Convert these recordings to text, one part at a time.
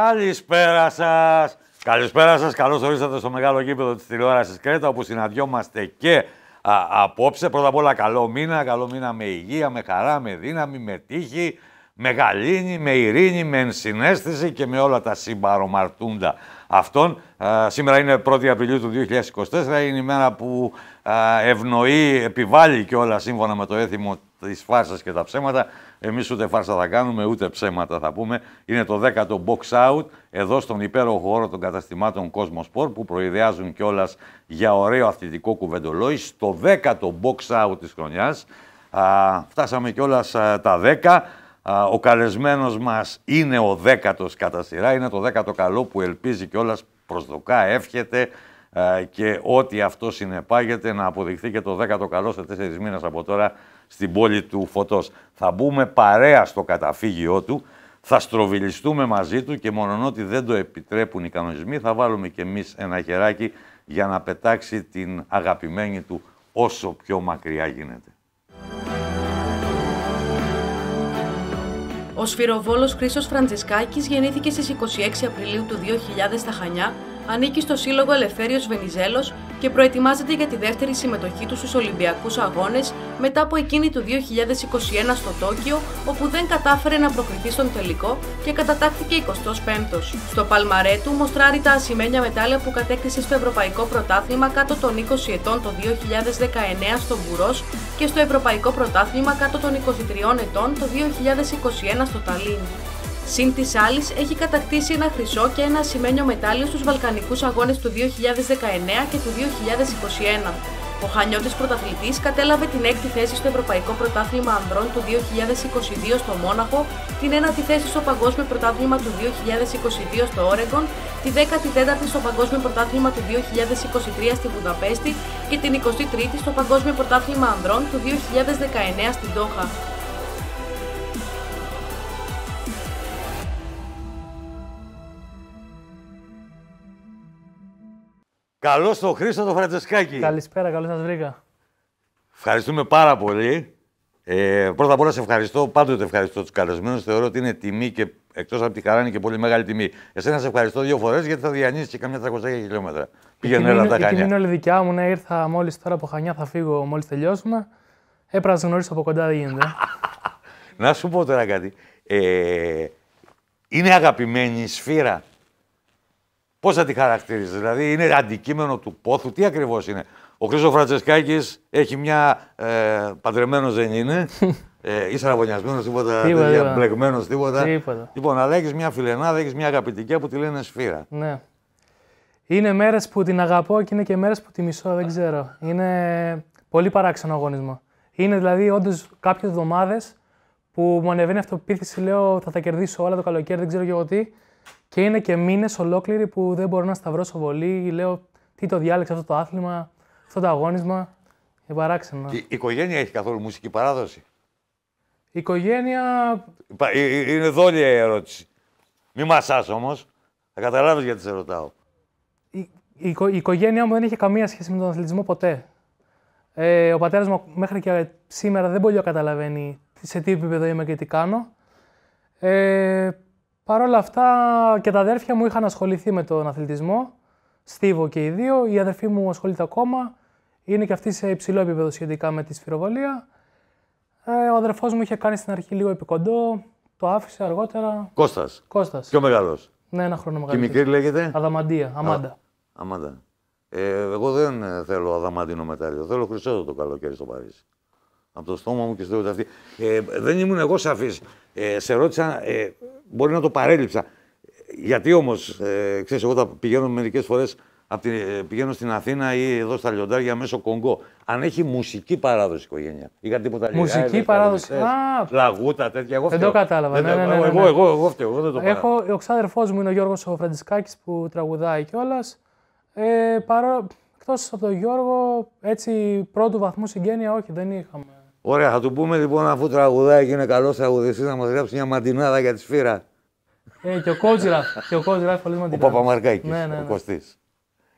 Καλησπέρα σας. Καλησπέρα σας. Καλώς ορίσατε στο μεγάλο γήπεδο της τηλεόρασης Κρέτα, όπου συναντιόμαστε και α, απόψε. Πρώτα απ' όλα, καλό μήνα. Καλό μήνα με υγεία, με χαρά, με δύναμη, με τύχη, με γαλήνη, με ειρήνη, με ενσυναίσθηση και με όλα τα συμπαρομαρτούντα αυτών. Α, σήμερα είναι 1η Απριλίου του 2024. Είναι η μέρα που α, ευνοεί, επιβάλλει και όλα σύμφωνα με το έθιμο της φάρσας και τα ψέματα Εμείς ούτε φάρσα θα κάνουμε, ούτε ψέματα θα πούμε. Είναι το 10ο box out εδώ στον υπέροχο χώρο των καταστημάτων Κόσμο σπορ που προειδεάζουν κιόλας για ωραίο αθλητικό κουβεντολόι. Στο 10 box out της χρονιάς. Φτάσαμε κιόλας τα 10. ο καλεσμένος μας είναι ο δέκατος κατά σειρά, είναι το δέκατο καλό που ελπίζει κιόλας προσδοκά, εύχεται και ό,τι αυτό συνεπάγεται να αποδειχθεί και το δέκατο καλό σε τέσσερις μήνες από τώρα στην πόλη του Φωτός. Θα μπούμε παρέα στο καταφύγιό του, θα στροβιλιστούμε μαζί του και μόνον ότι δεν το επιτρέπουν οι κανονισμοί θα βάλουμε κι εμείς ένα χεράκι για να πετάξει την αγαπημένη του όσο πιο μακριά γίνεται. Ο σφυροβόλος Χρήστος Φραντζισκάκης γεννήθηκε στις 26 Απριλίου του 2000 στα Χανιά ανήκει στο Σύλλογο Ελευθέριος Βενιζέλος και προετοιμάζεται για τη δεύτερη συμμετοχή του στους Ολυμπιακούς Αγώνες μετά από εκείνη του 2021 στο Τόκιο, όπου δεν κατάφερε να προκριθεί στον τελικό και κατατάχθηκε 25ος. Στο παλμαρέ του μοστράρει τα ασημένια μετάλλια που κατέκτησε στο Ευρωπαϊκό Πρωτάθλημα κάτω των 20 ετών το 2019 στο Μπουρός και στο Ευρωπαϊκό Πρωτάθλημα κάτω των 23 ετών το 2021 στο Ταλίν. Συν της άλλης, έχει κατακτήσει ένα χρυσό και ένα ασημένιο μετάλλιο στους Βαλκανικούς Αγώνες του 2019 και του 2021. Ο Χανιώτης πρωταθλητής κατέλαβε την έκτη θέση στο Ευρωπαϊκό Πρωτάθλημα Ανδρών του 2022 στο Μόναχο, την ένατη θέση στο Παγκόσμιο Πρωτάθλημα του 2022 στο Όρεγκον, τη δεκατη η στο Παγκόσμιο Πρωτάθλημα του 2023 στη Βουδαπέστη και την 23η στο Παγκόσμιο Πρωτάθλημα Ανδρών του 2019 στην Τόχα. Καλώς το Χρήστο το Φραντζεσκάκη. Καλησπέρα, καλώς σας βρήκα. Ευχαριστούμε πάρα πολύ. Ε, πρώτα απ' όλα σε ευχαριστώ, πάντοτε ευχαριστώ τους καλεσμένους. Θεωρώ ότι είναι τιμή και εκτός από τη χαρά είναι και πολύ μεγάλη τιμή. Εσένα σε ευχαριστώ δύο φορές γιατί θα διανύσεις και καμιά 300 χιλιόμετρα. Πήγαινε όλα τα χανιά. Η τιμή είναι όλη δικιά μου. Ναι, ήρθα μόλις τώρα από χανιά, θα φύγω μόλις τελειώσουμε. Έπρεπε να γνωρίσω από κοντά, δεν γίνεται. να σου πω τώρα κάτι. Ε, είναι αγαπημένη η σφύρα Πώ θα τη χαρακτηρίζεις, Δηλαδή είναι αντικείμενο του πόθου, τι ακριβώς είναι. Ο Χρήσο Φραντσεσκάκης έχει μια. Ε, παντρεμένος δεν είναι. Ε, είσαι αραβωνιασμένο, τίποτα. τίποτα μπλεγμένο, τίποτα. τίποτα. Λοιπόν, αλλά έχεις μια φιλενάδα, έχεις μια αγαπητική που τη λένε σφύρα. Ναι. Είναι μέρες που την αγαπώ και είναι και μέρες που τη μισώ, δεν ξέρω. Είναι πολύ παράξενο αγωνισμό. Είναι δηλαδή όντως κάποιες εβδομάδες που μου ανεβαίνει αυτοπεποίθηση, λέω θα τα κερδίσω όλα το καλοκαίρι, δεν ξέρω και εγώ τι. Και είναι και μήνες ολόκληροι που δεν μπορώ να σταυρώσω βολή. Λέω, τι το διάλεξα αυτό το άθλημα, αυτό το αγώνισμα. Είναι Η οικογένεια έχει καθόλου μουσική παράδοση. Η οικογένεια. Ε, ε, είναι δόλια η ερώτηση. Μη μασάς όμως. Θα καταλάβεις γιατί σε ρωτάω. Η, η, οικογένειά μου δεν είχε καμία σχέση με τον αθλητισμό ποτέ. Ε, ο πατέρας μου μέχρι και σήμερα δεν πολύ καταλαβαίνει σε τι επίπεδο είμαι και τι κάνω. Ε, Παρ' όλα αυτά και τα αδέρφια μου είχαν ασχοληθεί με τον αθλητισμό, Στίβο και οι δύο. Η αδερφή μου ασχολείται ακόμα, είναι και αυτή σε υψηλό επίπεδο σχετικά με τη σφυροβολία. Ε, ο αδερφός μου είχε κάνει στην αρχή λίγο επικοντό, το άφησε αργότερα. Κώστας. Κώστας. Πιο μεγάλος. Ναι, ένα χρόνο μεγαλύτερος. Και μικρή λέγεται. Αδαμαντία, Αμάντα. αμάντα. Ε, εγώ δεν θέλω αδαμαντίνο μετάλλιο. Θέλω χρυσό το καλοκαίρι στο Παρίσι από το στόμα μου και στο αυτή. Ε, δεν ήμουν εγώ σαφής. Ε, σε ρώτησα, ε, μπορεί να το παρέλειψα. Γιατί όμως, ε, ξέρεις, εγώ τα πηγαίνω μερικές φορές. Ε, πηγαίνω στην Αθήνα ή εδώ στα λιοντάρια μέσω Κονγκό. Αν έχει μουσική παράδοση η οικογένεια. Είχα τίποτα Μουσική Λαγούτα τιποτα μουσικη παραδοση Α, λαγούτα, τέτοια. Εγώ δεν το κατάλαβα. Δεν, ναι, ναι, ναι Εγώ, ναι, εγώ, ναι. εγώ, εγώ δεν το Έχω, Ο ξάδερφός μου είναι ο Γιώργος ο που τραγουδάει κιόλας. Ε, παρό... Εκτός από τον Γιώργο, έτσι πρώτου βαθμού συγγένεια, όχι, δεν είχαμε. Ωραία, θα του πούμε λοιπόν αφού τραγουδάει και είναι καλός τραγουδιστής να μας γράψει μια μαντινάδα για τη σφύρα. Ε, και ο Κότζιρα. και ο Κότζιρα πολύ μαντινάδα. Ο Παπαμαρκάκης. Ναι, ναι, ο ναι. Κωστής.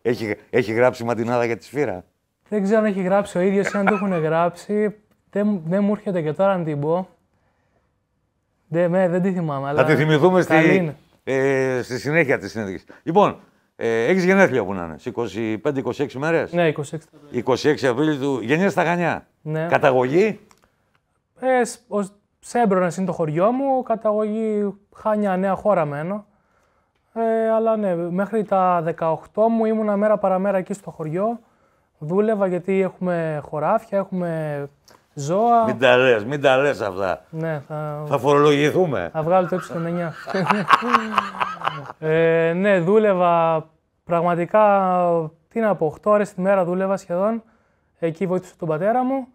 Έχει, έχει γράψει μαντινάδα για τη σφύρα. Δεν ξέρω αν έχει γράψει ο ίδιος ή αν το έχουν γράψει. Δεν, δεν μου έρχεται και τώρα να την πω. Δεν, δεν τη θυμάμαι. Αλλά... Θα τη θυμηθούμε στη, ε, στη συνέχεια της συνέντευξης. Λοιπόν, ε, Έχεις γενέθλια που να είναι, 25-26 μέρες. Ναι, 26. 26 Απρίλη του Γενιά στα Χανιά. Ναι. Καταγωγή. Ε, ο Σέμπρονα είναι το χωριό μου, καταγωγή Χάνια Νέα Χώρα μένω. Ε, αλλά ναι, μέχρι τα 18 μου ήμουνα μέρα παραμέρα εκεί στο χωριό. Δούλευα γιατί έχουμε χωράφια, έχουμε ζώα. Μην τα λες, μην τα λες αυτά. Ναι, θα... θα φορολογηθούμε. Θα βγάλω το ε9. ε, ναι, δούλευα πραγματικά. Τι να πω, 8 ώρες τη μέρα δούλευα σχεδόν. Εκεί βοήθησα τον πατέρα μου.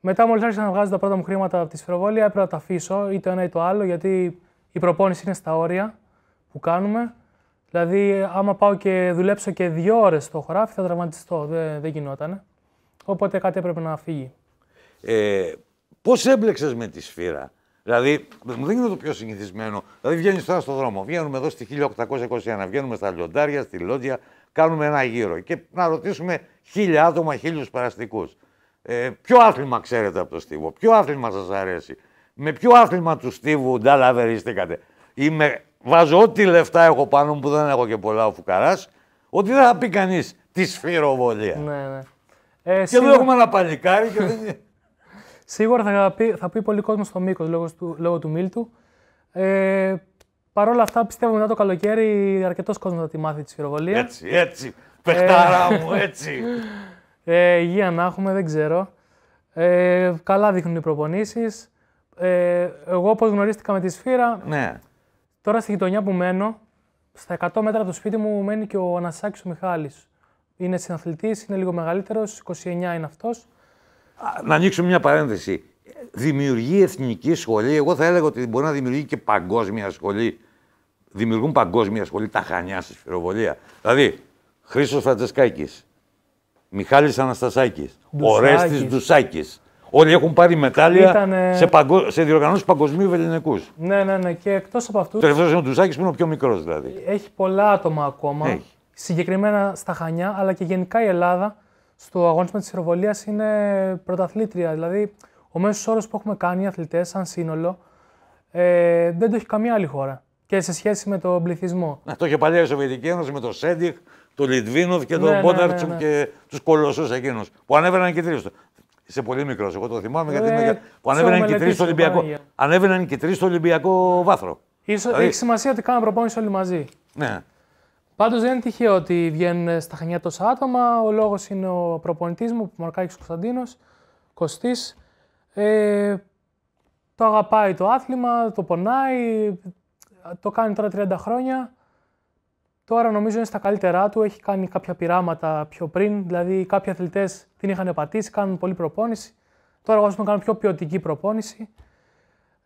Μετά, μόλις άρχισα να βγάζω τα πρώτα μου χρήματα από τη σφυροβόλια, έπρεπε να τα αφήσω ή το ένα ή το άλλο, γιατί η προπόνηση είναι στα όρια που κάνουμε. Δηλαδή, άμα πάω και δουλέψω και δύο ώρες στο χωράφι, θα τραυματιστώ. Δεν, δεν γινότανε. Οπότε κάτι έπρεπε να φύγει. Ε, Πώς έμπλεξες με τη σφύρα. Δηλαδή, δεν είναι το πιο συνηθισμένο. Δηλαδή, βγαίνεις τώρα στον δρόμο. Βγαίνουμε εδώ στη 1821, βγαίνουμε στα λιοντάρια, στη Λόντια, κάνουμε ένα γύρο και να ρωτήσουμε χίλια άτομα, χίλιους παραστικούς. Ε, ποιο άθλημα ξέρετε από το στίβο, ποιο άθλημα σας αρέσει, με ποιο άθλημα του στίβου νταλαβερίστηκατε. Ή βάζω ό,τι λεφτά έχω πάνω μου που δεν έχω και πολλά ο φουκαράς, ότι δεν θα πει κανείς τη σφυροβολία. Ναι, ναι. Ε, και εδώ έχουμε ένα παλικάρι και δεν. Σίγουρα θα πει, θα πει πολύ κόσμο στο μήκος λόγω, του Μίλτου. Ε, Παρ' όλα αυτά, πιστεύω μετά το καλοκαίρι αρκετός κόσμος θα τη μάθει τη χειροβολία. Έτσι, έτσι. Πεχτάρα ε, μου, έτσι. Ε, υγεία να έχουμε, δεν ξέρω. Ε, καλά δείχνουν οι προπονήσεις. Ε, εγώ, όπως γνωρίστηκα με τη σφύρα, ναι. τώρα στη γειτονιά που μένω, στα 100 μέτρα από το σπίτι μου μένει και ο Ανασάκης ο Μιχάλης. Είναι συναθλητής, είναι λίγο μεγαλύτερος, 29 είναι αυτός. Να ανοίξω μια παρένθεση. Δημιουργεί εθνική σχολή. Εγώ θα έλεγα ότι μπορεί να δημιουργεί και παγκόσμια σχολή. Δημιουργούν παγκόσμια σχολή τα χανιά στη σφυροβολία. Δηλαδή, Χρήσο Φραντζεσκάκης, Μιχάλης Αναστασάκης, Ορέστη Ντουσάκη. Όλοι έχουν πάρει μετάλλια σε, παγκο... σε διοργανώσεις παγκοσμίου ελληνικούς. Ναι, ναι, ναι. Και εκτός από αυτούς. Τελευταίος είναι ο Ντουσάκης που είναι ο πιο μικρός δηλαδή. Έχει πολλά άτομα ακόμα. Έχει. Συγκεκριμένα στα Χανιά, αλλά και γενικά η Ελλάδα στο αγώνισμα της χειροβολίας είναι πρωταθλήτρια. Δηλαδή, ο μέσος όρος που έχουμε κάνει οι αθλητές, σαν σύνολο, ε, δεν το έχει καμία άλλη χώρα. Και σε σχέση με τον πληθυσμό. Να, το είχε παλιά η Σοβιετική Ένωση με τον Σέντιχ, τον Λιτβίνοφ και τον ναι, ναι, ναι, ναι. και τους κολοσσούς εκείνους που ανέβαιναν και τρεις. Είσαι πολύ μικρός, εγώ το θυμάμαι γιατί είμαι... Ε, που ανέβαιναν και τρεις στο Ολυμπιακό. Ανέβαιναν και τρεις στο Ολυμπιακό βάθρο. δηλαδή... Έχει σημασία ότι κάναμε προπόνηση όλοι μαζί. Ναι. Πάντως δεν είναι τυχαίο ότι βγαίνουν στα χανιά τόσα άτομα. Ο λόγος είναι ο προπονητής μου, ο Μαρκάκη Κωνσταντίνος, Κωστής. Ε, το αγαπάει το άθλημα, το πονάει, το κάνει τώρα 30 χρόνια. Τώρα νομίζω είναι στα καλύτερά του, έχει κάνει κάποια πειράματα πιο πριν, δηλαδή κάποιοι αθλητές την είχαν πατήσει, κάνουν πολλή προπόνηση. Τώρα εγώ κάνω πιο ποιοτική προπόνηση.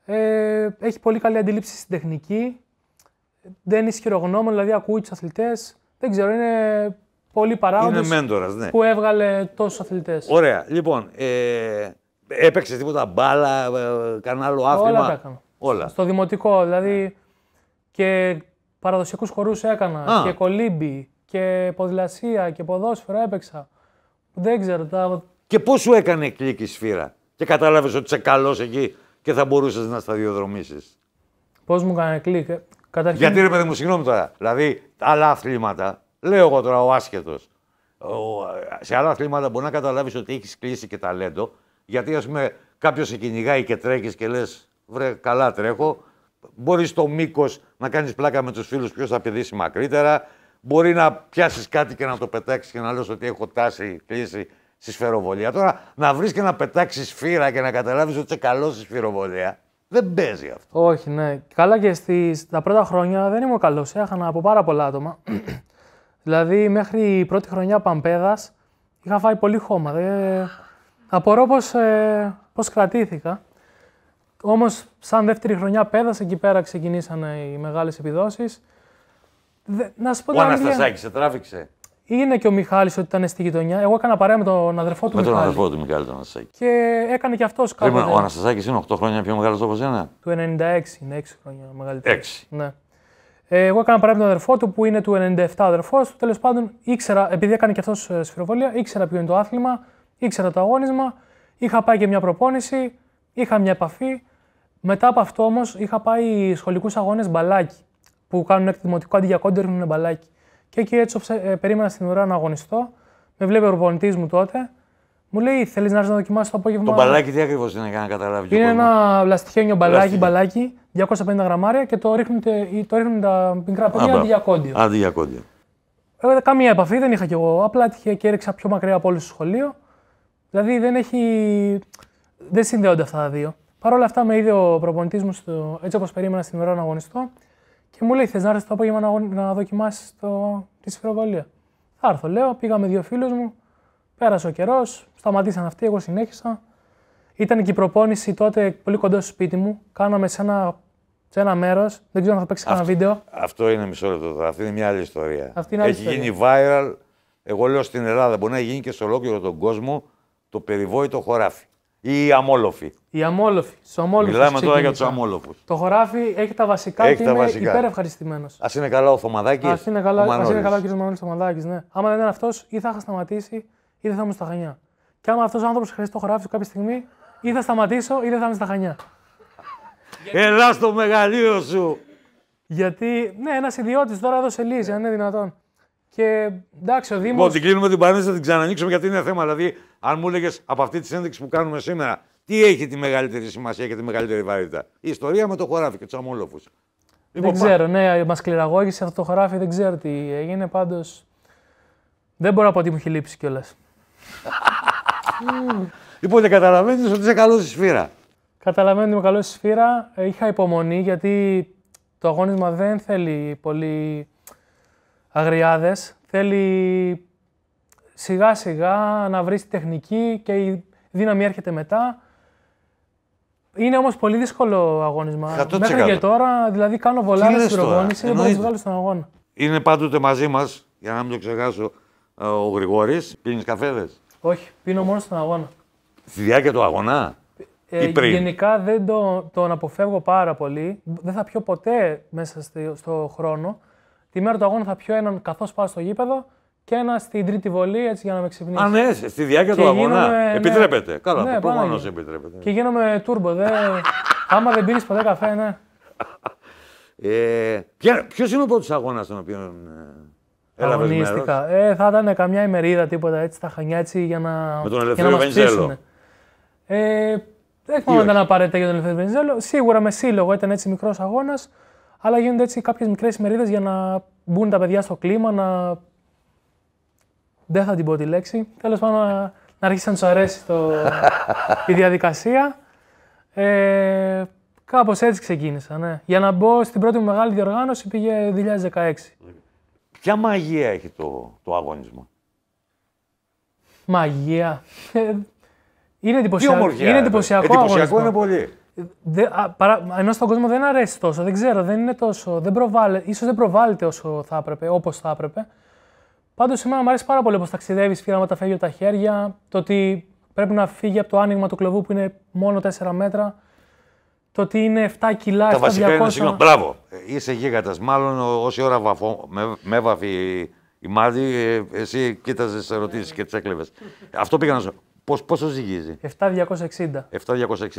Ε, έχει πολύ καλή αντίληψη στην τεχνική, δεν είναι ισχυρογνώμων, δηλαδή ακούει τους αθλητές. Δεν ξέρω, είναι πολύ παράγοντε ναι. που έβγαλε τόσους αθλητές. Ωραία. Λοιπόν, ε, έπαιξες τίποτα μπάλα, ε, κανένα άλλο άθλημα. Όλα έκανα. Στο δημοτικό, δηλαδή και παραδοσιακούς χορούς έκανα και κολύμπι και ποδηλασία και ποδόσφαιρα έπαιξα. Δεν ξέρω. Τα... Και πώς σου έκανε κλικ η σφύρα και κατάλαβες ότι είσαι καλός εκεί και θα μπορούσες να σταδιοδρομήσεις. Πώς μου έκανε κλικ. Γιατί ρε παιδί μου, συγγνώμη τώρα. Δηλαδή, άλλα αθλήματα, λέω εγώ τώρα ο άσχετος. Σε άλλα αθλήματα μπορεί να καταλάβεις ότι έχεις κλείσει και ταλέντο. Γιατί ας πούμε κάποιος σε κυνηγάει και τρέχεις και λες, βρε, καλά τρέχω. Μπορείς στο μήκος να κάνεις πλάκα με τους φίλους ποιος θα πηδήσει μακρύτερα. Μπορεί να πιάσεις κάτι και να το πετάξεις και να λες ότι έχω τάση, κλείσει στη σφαιροβολία. Τώρα να βρεις και να πετάξεις σφύρα και να καταλάβεις ότι είσαι καλός στη σφυροβολία. Δεν παίζει αυτό. Όχι, ναι. Καλά και στις τα πρώτα χρόνια δεν ήμουν καλός. Έχανα από πάρα πολλά άτομα. δηλαδή, μέχρι η πρώτη χρονιά Παμπέδας είχα φάει πολύ χώμα. Δε... Απορώ πώς ε, πώς κρατήθηκα. Όμως, σαν δεύτερη χρονιά πέδασε εκεί πέρα ξεκινήσανε οι μεγάλες επιδόσεις. Να σου πω Ο Αναστασάκης σε τράβηξε είναι και ο Μιχάλης ότι ήταν στη γειτονιά. Εγώ έκανα παρέα με τον αδερφό του με Μιχάλη. Με τον αδερφό του Μιχάλη τον Αναστασάκη. Και έκανε και αυτός κάποτε. Ο Αναστασάκης είναι 8 χρόνια πιο μεγάλος από είναι. Του 96, είναι 6 χρόνια μεγαλύτερος. 6. Ναι. Ε, εγώ έκανα παρέα με τον αδερφό του που είναι του 97 αδερφός του. Τέλος πάντων, ήξερα, επειδή έκανε και αυτός ε, σφυροβολία, ήξερα ποιο είναι το άθλημα, ήξερα το αγώνισμα. Είχα πάει και μια προπόνηση, είχα μια επαφή. Μετά από αυτό όμως είχα πάει σχολικούς αγώνες μπαλάκι. Που κάνουν εκτιμωτικό αντί για κόντερ, μπαλάκι. Και εκεί έτσι ε, περίμενα στην ώρα να αγωνιστώ. Με βλέπει ο προπονητή μου τότε. Μου λέει: Θέλεις να έρθεις να δοκιμάσεις το απόγευμα. Το μπαλάκι τι ακριβώς είναι για να καταλάβεις. Είναι λοιπόν. ένα βλαστιχένιο μπαλάκι, μπαλάκι, 250 γραμμάρια και το ρίχνουν, το ρίχνουν τα μικρά παιδιά αντί για κόντιο. Αντί για κόντιο. Ε, καμία επαφή δεν είχα κι εγώ. Απλά τυχαία και έριξα πιο μακριά από όλους στο σχολείο. Δηλαδή δεν έχει. Δεν συνδέονται αυτά τα δύο. Παρ' όλα αυτά με είδε ο προπονητής μου, στο... έτσι όπως περίμενα στην ώρα να αγωνιστώ, και μου λέει: Θες να έρθεις το απόγευμα να, να δοκιμάσεις το... τη σφυροβολία. Θα έρθω, λέω. Πήγα με δύο φίλους μου. Πέρασε ο καιρός. Σταματήσαν αυτοί. Εγώ συνέχισα. Ήταν και η προπόνηση τότε πολύ κοντά στο σπίτι μου. Κάναμε σε ένα, σε ένα μέρος. Δεν ξέρω αν θα παίξει κανένα βίντεο. Αυτό είναι μισό λεπτό τώρα. Αυτή είναι μια άλλη ιστορία. Αυτή Έχει γίνει viral. Εγώ λέω στην Ελλάδα μπορεί να γίνει και σε ολόκληρο τον κόσμο το περιβόητο χωράφι ή οι αμόλοφοι. Οι αμόλοφοι. Στου αμόλοφου. Μιλάμε τώρα για τους αμόλοφους. Το χωράφι έχει τα βασικά έχει και τα είναι βασικά. υπερευχαριστημένος. Ας είναι καλά ο Θωμαδάκης. Ας είναι καλά ο, είναι καλά ο κ. Μανώλης Θωμαδάκης. Ναι. Άμα δεν ήταν αυτός, ή θα είχα σταματήσει ή δεν θα ήμουν στα χανιά. Και άμα αυτός ο άνθρωπος χρειαστεί το χωράφι κάποια στιγμή, ή θα σταματήσω ή δεν θα είμαι στα χανιά. Ελά στο μεγαλείο σου. Γιατί, ναι, ένας ιδιώτης τώρα έδωσε λύση, αν είναι δυνατόν. Και εντάξει, ο Δήμος. Λοιπόν, την κλείνουμε την παρένθεση, θα την ξανανοίξουμε γιατί είναι θέμα. Δηλαδή, αν μου έλεγες από αυτή τη συνέντευξη που κάνουμε σήμερα, τι έχει τη μεγαλύτερη σημασία και τη μεγαλύτερη βαρύτητα. Η ιστορία με το χωράφι και τους αμόλοφους. Δεν λοιπόν, ξέρω, ναι, μας κληραγώγησε αυτό το χωράφι, δεν ξέρω τι έγινε. Πάντως. Δεν μπορώ να πω ότι μου έχει λείψει κιόλας. λοιπόν, δεν καταλαβαίνεις ότι είσαι καλός στη σφύρα. Καταλαβαίνω ότι καλός στη σφύρα. Ε, είχα υπομονή γιατί το αγώνισμα δεν θέλει πολύ αγριάδες. Θέλει σιγά σιγά να βρεις τεχνική και η δύναμη έρχεται μετά. Είναι όμως πολύ δύσκολο αγώνισμα. Μέχρι και τώρα, δηλαδή κάνω βολάρε στην προγόνηση, δεν μπορείς να βγάλω στον αγώνα. Είναι πάντοτε μαζί μας, για να μην το ξεχάσω, ε, ο Γρηγόρης. Πίνεις καφέδες. Όχι, πίνω μόνο στον αγώνα. Στη διάρκεια του αγώνα. Ε, ή πριν. Γενικά δεν το, τον αποφεύγω πάρα πολύ. Δεν θα πιω ποτέ μέσα στον στο χρόνο. Τη μέρα του αγώνα θα πιω έναν καθώς πάω στο γήπεδο και ένα στην τρίτη βολή έτσι για να με ξυπνήσει. Α, ναι, στη διάρκεια του αγώνα. Ναι. επιτρέπεται. Ναι. Καλά, ναι, προφανώς επιτρέπεται. Και γίνομαι τούρμπο. Δε... Άμα δεν πίνει ποτέ καφέ, ναι. Ε, Ποιος είναι ο πρώτος αγώνας τον οποίο ε, έλαβες Αγωνίστηκα. Ε, θα ήταν καμιά ημερίδα τίποτα έτσι, τα χανιά έτσι για να. Με τον ελευθερό Βενιζέλο. Ε, δεν θυμάμαι ήταν απαραίτητα για τον Ελευθερίο Βενιζέλο. Σίγουρα με σύλλογο ήταν έτσι μικρός αγώνας, αλλά γίνονται έτσι κάποιες μικρές ημερίδες για να μπουν τα παιδιά στο κλίμα, να δεν θα την πω τη λέξη. Τέλος πάντων, να, αρχίσει να τους αρέσει το, η διαδικασία. Ε, Κάπως έτσι ξεκίνησα, ναι. Για να μπω στην πρώτη μου μεγάλη διοργάνωση πήγε 2016. Ποια μαγεία έχει το, το αγώνισμα. Μαγεία. Ε, είναι εντυπωσιακό. είναι εντυπωσιακό, εντυπωσιακό είναι πολύ. Δε, παρά, ενώ στον κόσμο δεν αρέσει τόσο, δεν ξέρω, δεν είναι τόσο, δεν ίσως δεν προβάλλεται όσο θα έπρεπε, όπως θα έπρεπε. Πάντως, εμένα μου αρέσει πάρα πολύ πώς ταξιδεύεις, φύγαμε τα φεύγει τα χέρια. Το ότι πρέπει να φύγει από το άνοιγμα του κλωβού που είναι μόνο 4 μέτρα. Το ότι είναι 7 κιλά, τα 7 βασικά είναι, μπράβο. Ε, είσαι γίγαντας. Μάλλον όση ώρα βαφώ, με, με η Μάδη, ε, εσύ κοίταζες τι ερωτήσεις και τις έκλεβες. Αυτό πήγα να σου πω. Πόσο ζυγίζει, 7,260.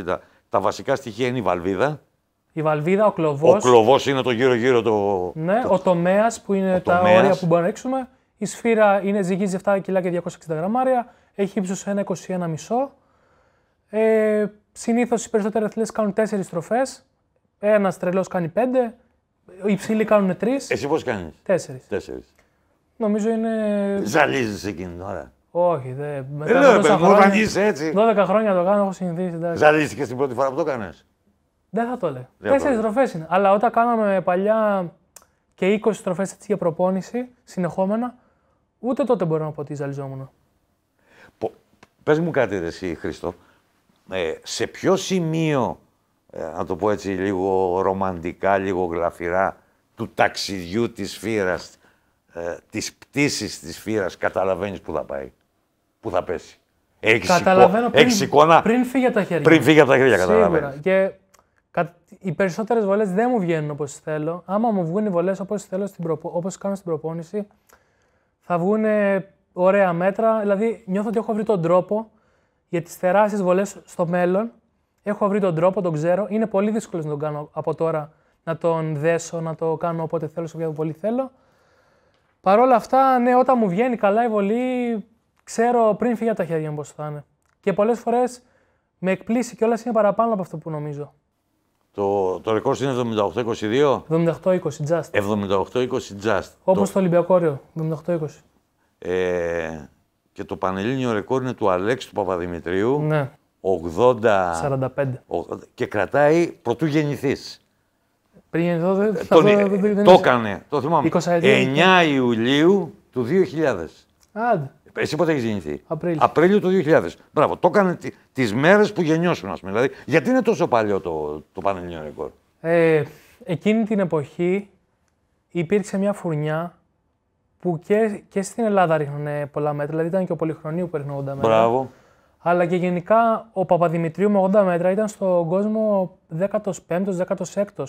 7,260. Τα βασικά στοιχεία είναι η βαλβίδα. Η βαλβίδα, ο κλωβός. Ο κλοβό είναι το γύρω-γύρω. Το... Ναι, ο τομέας που είναι τα όρια που μπορούμε να ρίξουμε. Η σφύρα είναι, ζυγίζει 7 κιλά και 260 γραμμάρια, έχει ύψος μισό. Ε, Συνήθως οι περισσότεροι αθλητές κάνουν 4 στροφές. Ένας τρελός κάνει 5. Οι ψηλοί κάνουν 3. Εσύ πώς κάνεις. 4. 4. Νομίζω είναι. Ζαλίζεις εκείνη την ώρα. Όχι, δεν. Μετά ε, Λέω, 12 χρόνια, όταν είσαι έτσι. 12 χρόνια το κάνω, έχω συνηθίσει. Ζαλίστηκες την πρώτη φορά που το έκανε. Δεν θα το λέω. Τέσσερι στροφές είναι. Αλλά όταν κάναμε παλιά και 20 στροφέ για προπόνηση, συνεχόμενα, Ούτε τότε μπορώ να πω ότι ζαλιζόμουν. Πες μου κάτι ρε, εσύ Χρήστο, ε, σε ποιο σημείο, ε, να το πω έτσι λίγο ρομαντικά, λίγο γλαφυρά, του ταξιδιού της φύρας, ε, της πτήσης της φύρας, καταλαβαίνεις που θα πάει, που θα πέσει. Έχεις Καταλαβαίνω πριν, πριν φύγει από τα χέρια. Πριν φύγει από τα χέρια, καταλαβαίνω. Και κα, οι περισσότερες βολές δεν μου βγαίνουν όπως θέλω. Άμα μου βγουν οι βολές όπως, θέλω προπο, κάνω στην προπόνηση, θα βγουν ωραία μέτρα. Δηλαδή, νιώθω ότι έχω βρει τον τρόπο για τις τεράστιε βολές στο μέλλον. Έχω βρει τον τρόπο, τον ξέρω. Είναι πολύ δύσκολο να τον κάνω από τώρα, να τον δέσω, να το κάνω όποτε θέλω, σε όποια πολύ θέλω. Παρ' όλα αυτά, ναι, όταν μου βγαίνει καλά η βολή, ξέρω πριν φύγει από τα χέρια μου πώς θα είναι. Και πολλές φορές με εκπλήσει κιόλας είναι παραπάνω από αυτό που νομίζω. Το, το ρεκόρ είναι 78-22. 78-20 just. 78-20 just. Όπως το... το ολυμπιακο όριο. 78-20. Ε, και το πανελλήνιο ρεκόρ είναι του Αλέξη του Παπαδημητρίου. Ναι. 80. 45. και κρατάει πρωτού γεννηθείς. Πριν γεννηθώ δεν ε, θα ε, το έκανε. Το θυμάμαι. 9 Ιουλίου του 2000. Άντε. Εσύ πότε έχεις γεννηθεί. Απρίλιο. Απρίλιο του 2000. Μπράβο. Το έκανε τις μέρες που γεννιώσουν, ας πούμε. Δηλαδή, γιατί είναι τόσο παλιό το, το πανελληνικό ρεκόρ. Ε, εκείνη την εποχή υπήρξε μια φουρνιά που και, και στην Ελλάδα ρίχνανε πολλά μέτρα. Δηλαδή, ήταν και ο Πολυχρονίου που ρίχνανε 80 μέτρα. Μπράβο. Αλλά και γενικά ο Παπαδημητρίου με 80 μέτρα ήταν στον κόσμο 15ο-16ο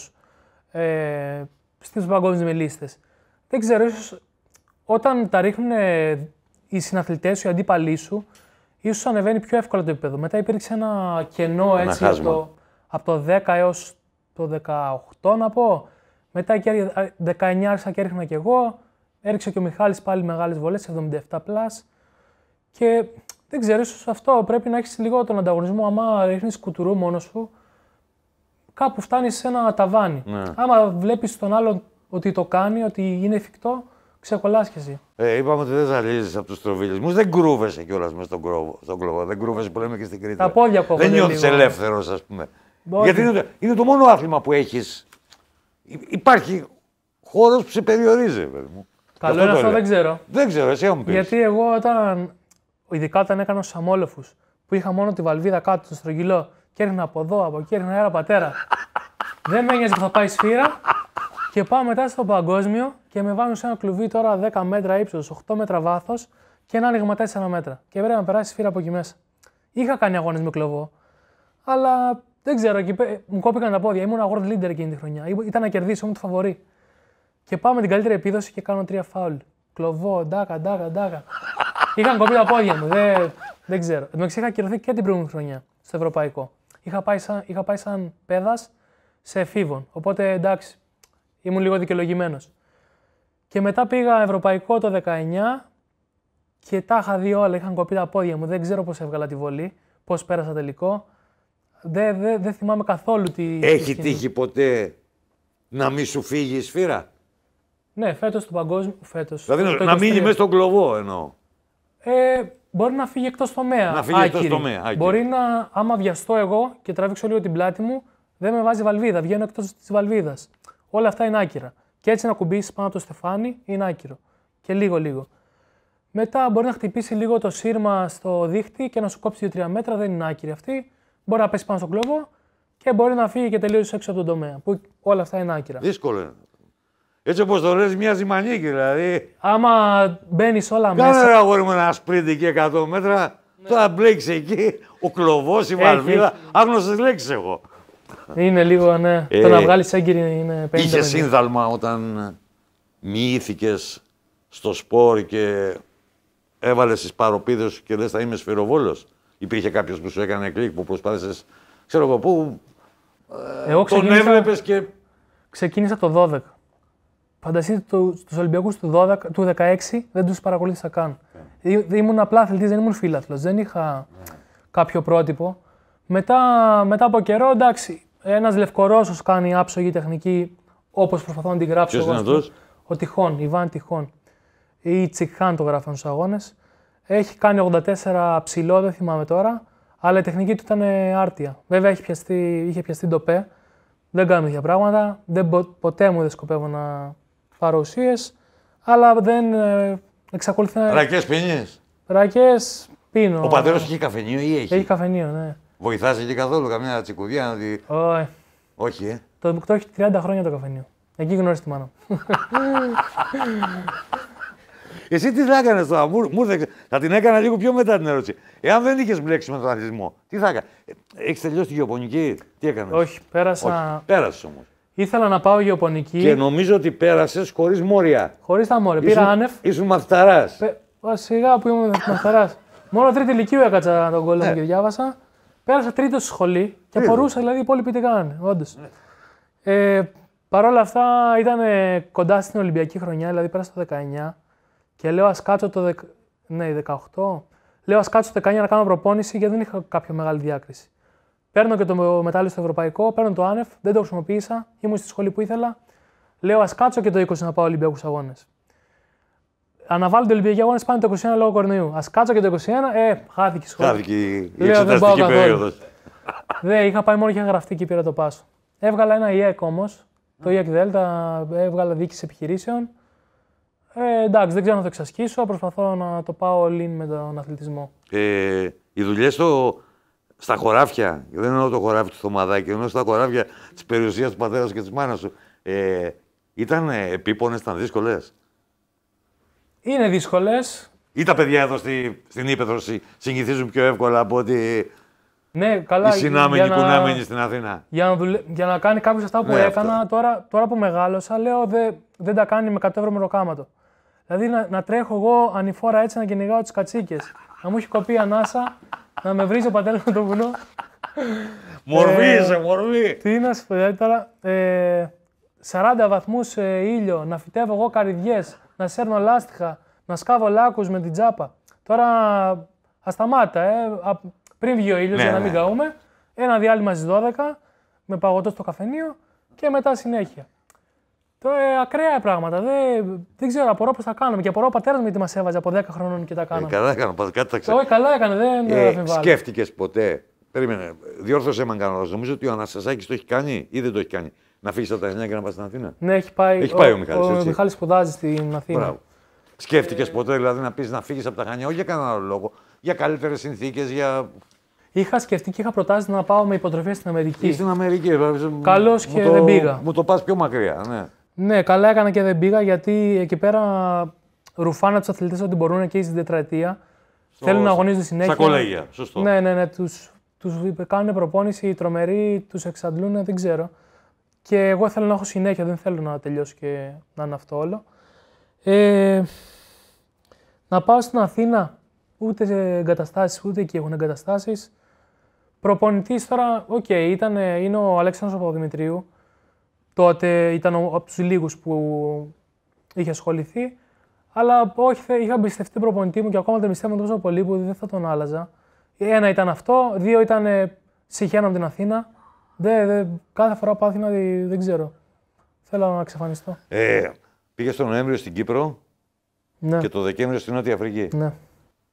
ε, στις παγκόσμιες λίστε. Δεν ξέρω, ίσως όταν τα ρίχνουν οι συναθλητές σου, οι αντίπαλοι σου, ίσως ανεβαίνει πιο εύκολα το επίπεδο. Μετά υπήρξε ένα κενό έτσι από το, από το 10 έως το 18, να πω. Μετά και 19 άρχισα και έριχνα και εγώ. Έριξε και ο Μιχάλης πάλι μεγάλες βολές, 77+. Plus. Και δεν ξέρω, ίσως αυτό πρέπει να έχεις λίγο τον ανταγωνισμό. Άμα ρίχνεις κουτουρού μόνος σου, κάπου φτάνεις σε ένα ταβάνι. Ναι. Άμα βλέπεις τον άλλον ότι το κάνει, ότι είναι εφικτό, Ξεκολάσκεσαι. Ε, είπαμε ότι δεν ζαλίζεις από τους τροβιλισμού. Δεν κρούβεσαι κιόλας μες στον κλόβο. Στον κλόβο. Δεν κρούβεσαι που λέμε και στην Κρήτη. Τα πόδια Δεν νιώθει ε. ελεύθερος, ας πούμε. Μπορεί. Γιατί είναι το, είναι το μόνο άθλημα που έχεις. Υπάρχει χώρος που σε περιορίζει, παιδί μου. Καλό είναι αυτό, δεν ξέρω. Δεν ξέρω, εσύ μου πεις. Γιατί εγώ όταν. Ειδικά όταν έκανα στους που είχα μόνο τη βαλβίδα κάτω στο στρογγυλό και έρνα από εδώ, από εκεί, έρνα πατέρα. δεν με νοιάζει που θα πάει σφύρα, και πάω μετά στο παγκόσμιο και με βάζουν σε ένα κλουβί τώρα 10 μέτρα ύψος, 8 μέτρα βάθος και ένα άνοιγμα 4 μέτρα. Και πρέπει να περάσει φύρα από εκεί μέσα. Είχα κάνει αγώνες με κλωβό, αλλά δεν ξέρω, μου κόπηκαν τα πόδια. Ήμουν world leader εκείνη τη χρονιά. Ήταν να κερδίσω, ήμουν το φαβορή. Και πάω με την καλύτερη επίδοση και κάνω τρία φάουλ. Κλωβό, ντάκα, ντάκα, ντάκα. Είχαν κοπεί τα πόδια μου. Δεν, δεν ξέρω. Εν είχα κερδίσει και την προηγούμενη χρονιά στο ευρωπαϊκό. Είχα πάει σαν, σε εφήβων. Οπότε εντάξει, Ήμουν λίγο δικαιολογημένος. Και μετά πήγα ευρωπαϊκό το 19 και τα είχα δει όλα. Είχαν κοπεί τα πόδια μου. Δεν ξέρω πώς έβγαλα τη βολή, πώς πέρασα τελικό. Δεν δε, δε θυμάμαι καθόλου τι. Έχει τι τύχει ποτέ να μη σου φύγει η σφύρα. Ναι, φέτος του παγκόσμιου. Φέτος, δηλαδή να μείνει μέσα στον κλοβό εννοώ. Ε, μπορεί να φύγει εκτός τομέα. Να φύγει εκτός τομέα. Άκυρη. Μπορεί να, άμα βιαστώ εγώ και τραβήξω λίγο την πλάτη μου, δεν με βάζει βαλβίδα. Βγαίνω εκτός της βαλβίδας. Όλα αυτά είναι άκυρα. Και έτσι να κουμπίσεις πάνω το στεφάνι είναι άκυρο. Και λίγο λίγο. Μετά μπορεί να χτυπήσει λίγο το σύρμα στο δίχτυ και να σου κόψει 2-3 μέτρα, δεν είναι άκυρη αυτή. Μπορεί να πέσει πάνω στον κλωβό και μπορεί να φύγει και τελείως έξω από τον τομέα. Που όλα αυτά είναι άκυρα. Δύσκολο είναι. Έτσι όπως το λες, μια ζυμανίκη δηλαδή. Άμα μπαίνεις όλα Κάνε μέσα. Κάνε αγόρι με ένα σπρίτι και 100 μέτρα, ναι. θα μπλέξεις εκεί ο κλωβός, η βαλβίδα. Άγνωστε λέξεις εγώ. Είναι λίγο, ναι. Ε, το να ε, βγάλεις έγκυρη είναι πέντε. Είχε σύνδαλμα όταν μοιήθηκε στο σπορ και έβαλες τις παροπίδες σου και λες θα είμαι σφυροβόλος. Υπήρχε κάποιος που σου έκανε κλικ που προσπάθησες. Ξέρω εγώ πού. Ε, εγώ τον έβλεπες και. Ξεκίνησα το 12. Φανταστείτε του Ολυμπιακούς του, 12, του 16 δεν τους παρακολούθησα καν. Ε. ήμουν απλά αθλητής, δεν ήμουν φίλαθλος. Δεν είχα ε. κάποιο πρότυπο. Μετά, μετά από καιρό, εντάξει, ένας Λευκορώσος κάνει άψογη τεχνική όπως προσπαθώ να την γράψω. Ποιος είναι Ο Τυχόν, Ιβάν Τυχόν. Ή Τσιχάν το γράφαν στους αγώνες. Έχει κάνει 84 ψηλό, δεν θυμάμαι τώρα, αλλά η τεχνική του ήταν άρτια. Βέβαια είχε πιαστεί, είχε πιαστεί ντοπέ. Δεν κάνω τέτοια πράγματα. Δεν, ποτέ μου δεν σκοπεύω να πάρω ουσίες, αλλά δεν ε, εξακολουθεί να. Ρακές πίνεις. Ρακές πίνω. Ο πατέρας έχει καφενείο ή έχει. Έχει καφενείο, ναι. Βοηθάζει και καθόλου καμιά τσικουδιά να τη. Όχι. Όχι, ε. Το, το έχει 30 χρόνια το καφενείο. Εκεί γνώρισε τη μάνα Εσύ τι θα έκανες τώρα, μου, μου θα, θα την έκανα λίγο πιο μετά την ερώτηση. Εάν δεν είχες μπλέξει με τον αθλητισμό, τι θα έκανε. Έχεις τελειώσει τη γεωπονική, τι έκανες. Όχι, πέρασα. Όχι, πέρασες όμως. Ήθελα να πάω γεωπονική. Και νομίζω ότι πέρασες χωρίς μόρια. Χωρίς τα μόρια. Πήρα άνευ. Ήσουν μαθηταράς. Πε... Σιγά που ήμουν μαθηταράς. Μόνο τρίτη ηλικίου έκατσα τον κόλλο ναι. και διάβασα. Πέρασα τρίτο στη σχολή και απορούσα, δηλαδή οι υπόλοιποι τι κάνανε. Όντως. Ε, Παρ' όλα αυτά ήταν κοντά στην Ολυμπιακή χρονιά, δηλαδή πέρασα το 19 και λέω ας κάτσω το. Ναι, 18. Λέω ας το 19 να κάνω προπόνηση γιατί δεν είχα κάποια μεγάλη διάκριση. Παίρνω και το μετάλλιο στο Ευρωπαϊκό, παίρνω το άνευ, δεν το χρησιμοποίησα, ήμουν στη σχολή που ήθελα. Λέω ας κάτσω και το 20 να πάω Ολυμπιακούς Αγώνες. Αναβάλλονται Ολυμπιακοί αγώνες πάνε το 21 λόγω κορονοϊού. Ας κάτσω και το 21, ε, χάθηκε η σχολή. Χάθηκε η εξεταστική περίοδο. Δεν, είχα πάει μόνο και γραφτεί και πήρα το πάσο. Έβγαλα ένα ΙΕΚ e όμως. Το ΙΕΚ e Δέλτα έβγαλα διοίκηση επιχειρήσεων. Ε, εντάξει, δεν ξέρω να το εξασκήσω. Προσπαθώ να το πάω all με τον αθλητισμό. Ε, οι δουλειές στο, στα χωράφια, δεν εννοώ το χωράφι του Θωμαδάκη, εννοώ στα χωράφια της περιουσίας του πατέρας και της μάνας σου. Ε, ήταν επίπονες, ήταν δύσκολες. Είναι δύσκολες. Ή τα παιδιά εδώ στη, στην Ήπεθρο συνηθίζουν πιο εύκολα από ότι ναι, καλά, οι συνάμενοι που να μένει στην Αθήνα. Για να, δουλε... για να κάνει κάποιος αυτά που ναι, έκανα, τώρα, τώρα που μεγάλωσα, λέω δεν τα κάνει με κατέβρο με ροκάματο. Δηλαδή να, τρέχω εγώ ανηφόρα έτσι να κυνηγάω τις κατσίκες. Να μου έχει κοπεί η ανάσα, να με βρίζει ο πατέρας με το βουνό. Μορφή, ε, είσαι, μορφή. Τι να σου πω δηλαδή τώρα. Ε, 40 βαθμούς ε, ήλιο, να φυτεύω εγώ καρδιέ, να σέρνω λάστιχα, να σκάβω λάκους με την τσάπα. Τώρα ασταμάτα, ε. πριν βγει ο ήλιος ναι, για να ναι. μην καούμε. Ένα διάλειμμα στις 12 με παγωτό στο καφενείο και μετά συνέχεια. Τώρα ε, ακραία πράγματα. Δεν, δεν ξέρω, απορώ πώς θα κάνουμε. Και απορώ ο πατέρας μου γιατί μας έβαζε από 10 χρονών και τα ε, κάναμε. Ε, καλά έκανε, κάτι θα ξέρω. Όχι, καλά έκανε, δεν ε, Σκέφτηκες ποτέ. Περίμενε, διόρθωσε με αν Νομίζω ότι ο Αναστασάκης το έχει κάνει ή δεν το έχει κάνει. Να φύγεις από τα Χανιά και να πας στην Αθήνα. Ναι, έχει πάει, έχει πάει ο, ο Μιχάλης. Ο, ο Μιχάλης σπουδάζει στην Αθήνα. Μπράβο. Σκέφτηκες ποτέ δηλαδή να πεις να φύγεις από τα Χανιά, όχι για κανέναν άλλο λόγο. Για καλύτερες συνθήκες, για. Είχα σκεφτεί και είχα προτάσει να πάω με υποτροφία στην Αμερική. Ή στην Αμερική, ε, ε, ε, Καλώς και δεν πήγα. Μου το πας πιο μακριά, ναι. Ναι, καλά έκανα και δεν πήγα γιατί εκεί πέρα ρουφάνα τους αθλητές ότι μπορούν και στην τετραετία. Στο... Θέλουν να αγωνίζονται συνέχεια. Στα κολέγια, σωστό. Ναι, ναι, ναι. Τους τους κάνουν προπόνηση τρομερή, τους εξαντλούν, δεν ξέρω. Και εγώ θέλω να έχω συνέχεια, δεν θέλω να τελειώσω και να είναι αυτό όλο. Ε, να πάω στην Αθήνα, ούτε σε εγκαταστάσεις, ούτε εκεί έχουν εγκαταστάσεις. Προπονητής τώρα, οκ, okay, ήταν, είναι ο Αλέξανδρος Παπαδημητρίου. Τότε ήταν από τους λίγους που είχε ασχοληθεί. Αλλά όχι, είχα εμπιστευτεί τον προπονητή μου και ακόμα δεν πιστεύω τόσο πολύ που δεν θα τον άλλαζα. Ένα ήταν αυτό, δύο ήταν συγχαίρω από την Αθήνα. Δε, δε, κάθε φορά πάθηνα δεν ξέρω. Θέλω να ξεφανιστώ. Ε, πήγε τον Νοέμβριο στην Κύπρο ναι. και το Δεκέμβριο στην Νότια Αφρική. Ναι.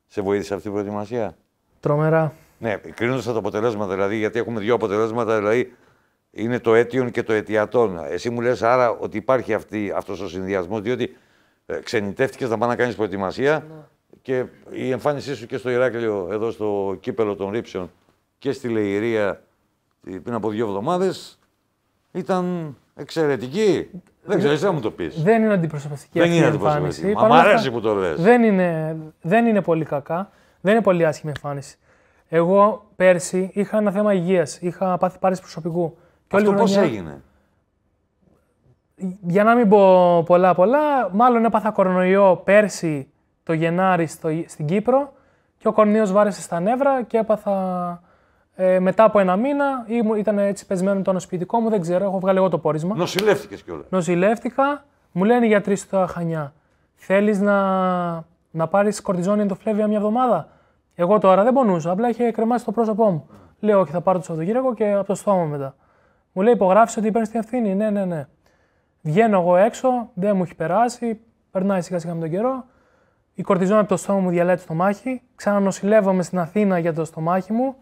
Σε βοήθησε αυτή η προετοιμασία. Τρομερά. Ναι, κρίνοντας τα αποτελέσματα, δηλαδή, γιατί έχουμε δύο αποτελέσματα, δηλαδή είναι το αίτιον και το αιτιατόν. Εσύ μου λες άρα ότι υπάρχει αυτός ο συνδυασμός, διότι ε, ξενιτεύτηκες να πάει να κάνεις προετοιμασία ναι. και η εμφάνισή σου και στο Ηράκλειο, εδώ στο κύπελο των Ρήψεων και στη Λεϊρία πριν από δύο εβδομάδες ήταν εξαιρετική. Δεν ξέρω, εσύ μου το πεις. Δεν είναι αντιπροσωπευτική δεν αυτή είναι η εμφάνιση. Μα μ' αρέσει που το λες. Δεν είναι, δεν είναι πολύ κακά. Δεν είναι πολύ άσχημη εμφάνιση. Εγώ πέρσι είχα ένα θέμα υγείας. Είχα πάθει πάρει προσωπικού. Αυτό πώ έγινε. Για να μην πω πολλά πολλά, μάλλον έπαθα κορονοϊό πέρσι το Γενάρη στην Κύπρο και ο κορονοϊός βάρεσε στα νεύρα και έπαθα ε, μετά από ένα μήνα ήταν έτσι πεσμένο το ανοσοποιητικό μου, δεν ξέρω, έχω βγάλει εγώ το πόρισμα. Νοσηλεύτηκες κιόλας. Νοσηλεύτηκα, μου λένε οι γιατροί στα χανιά. Θέλεις να, να πάρεις κορτιζόνη ενδοφλέβια μια εβδομάδα. Εγώ τώρα δεν πονούσα, απλά είχε κρεμάσει το πρόσωπό μου. Mm. Λέω, Όχι, θα πάρω το Σαββατοκύριακο και από το στόμα μετά. Μου λέει, Υπογράφεις ότι παίρνεις την ευθύνη. Ναι, ναι, ναι. Βγαίνω εγώ έξω, δεν μου έχει περάσει, περνάει σιγά σιγά με τον καιρό. Η κορτιζόνη από το στόμα μου διαλέτει στο μάχη. Ξανανοσηλεύομαι στην Αθήνα για το στομάχι μου.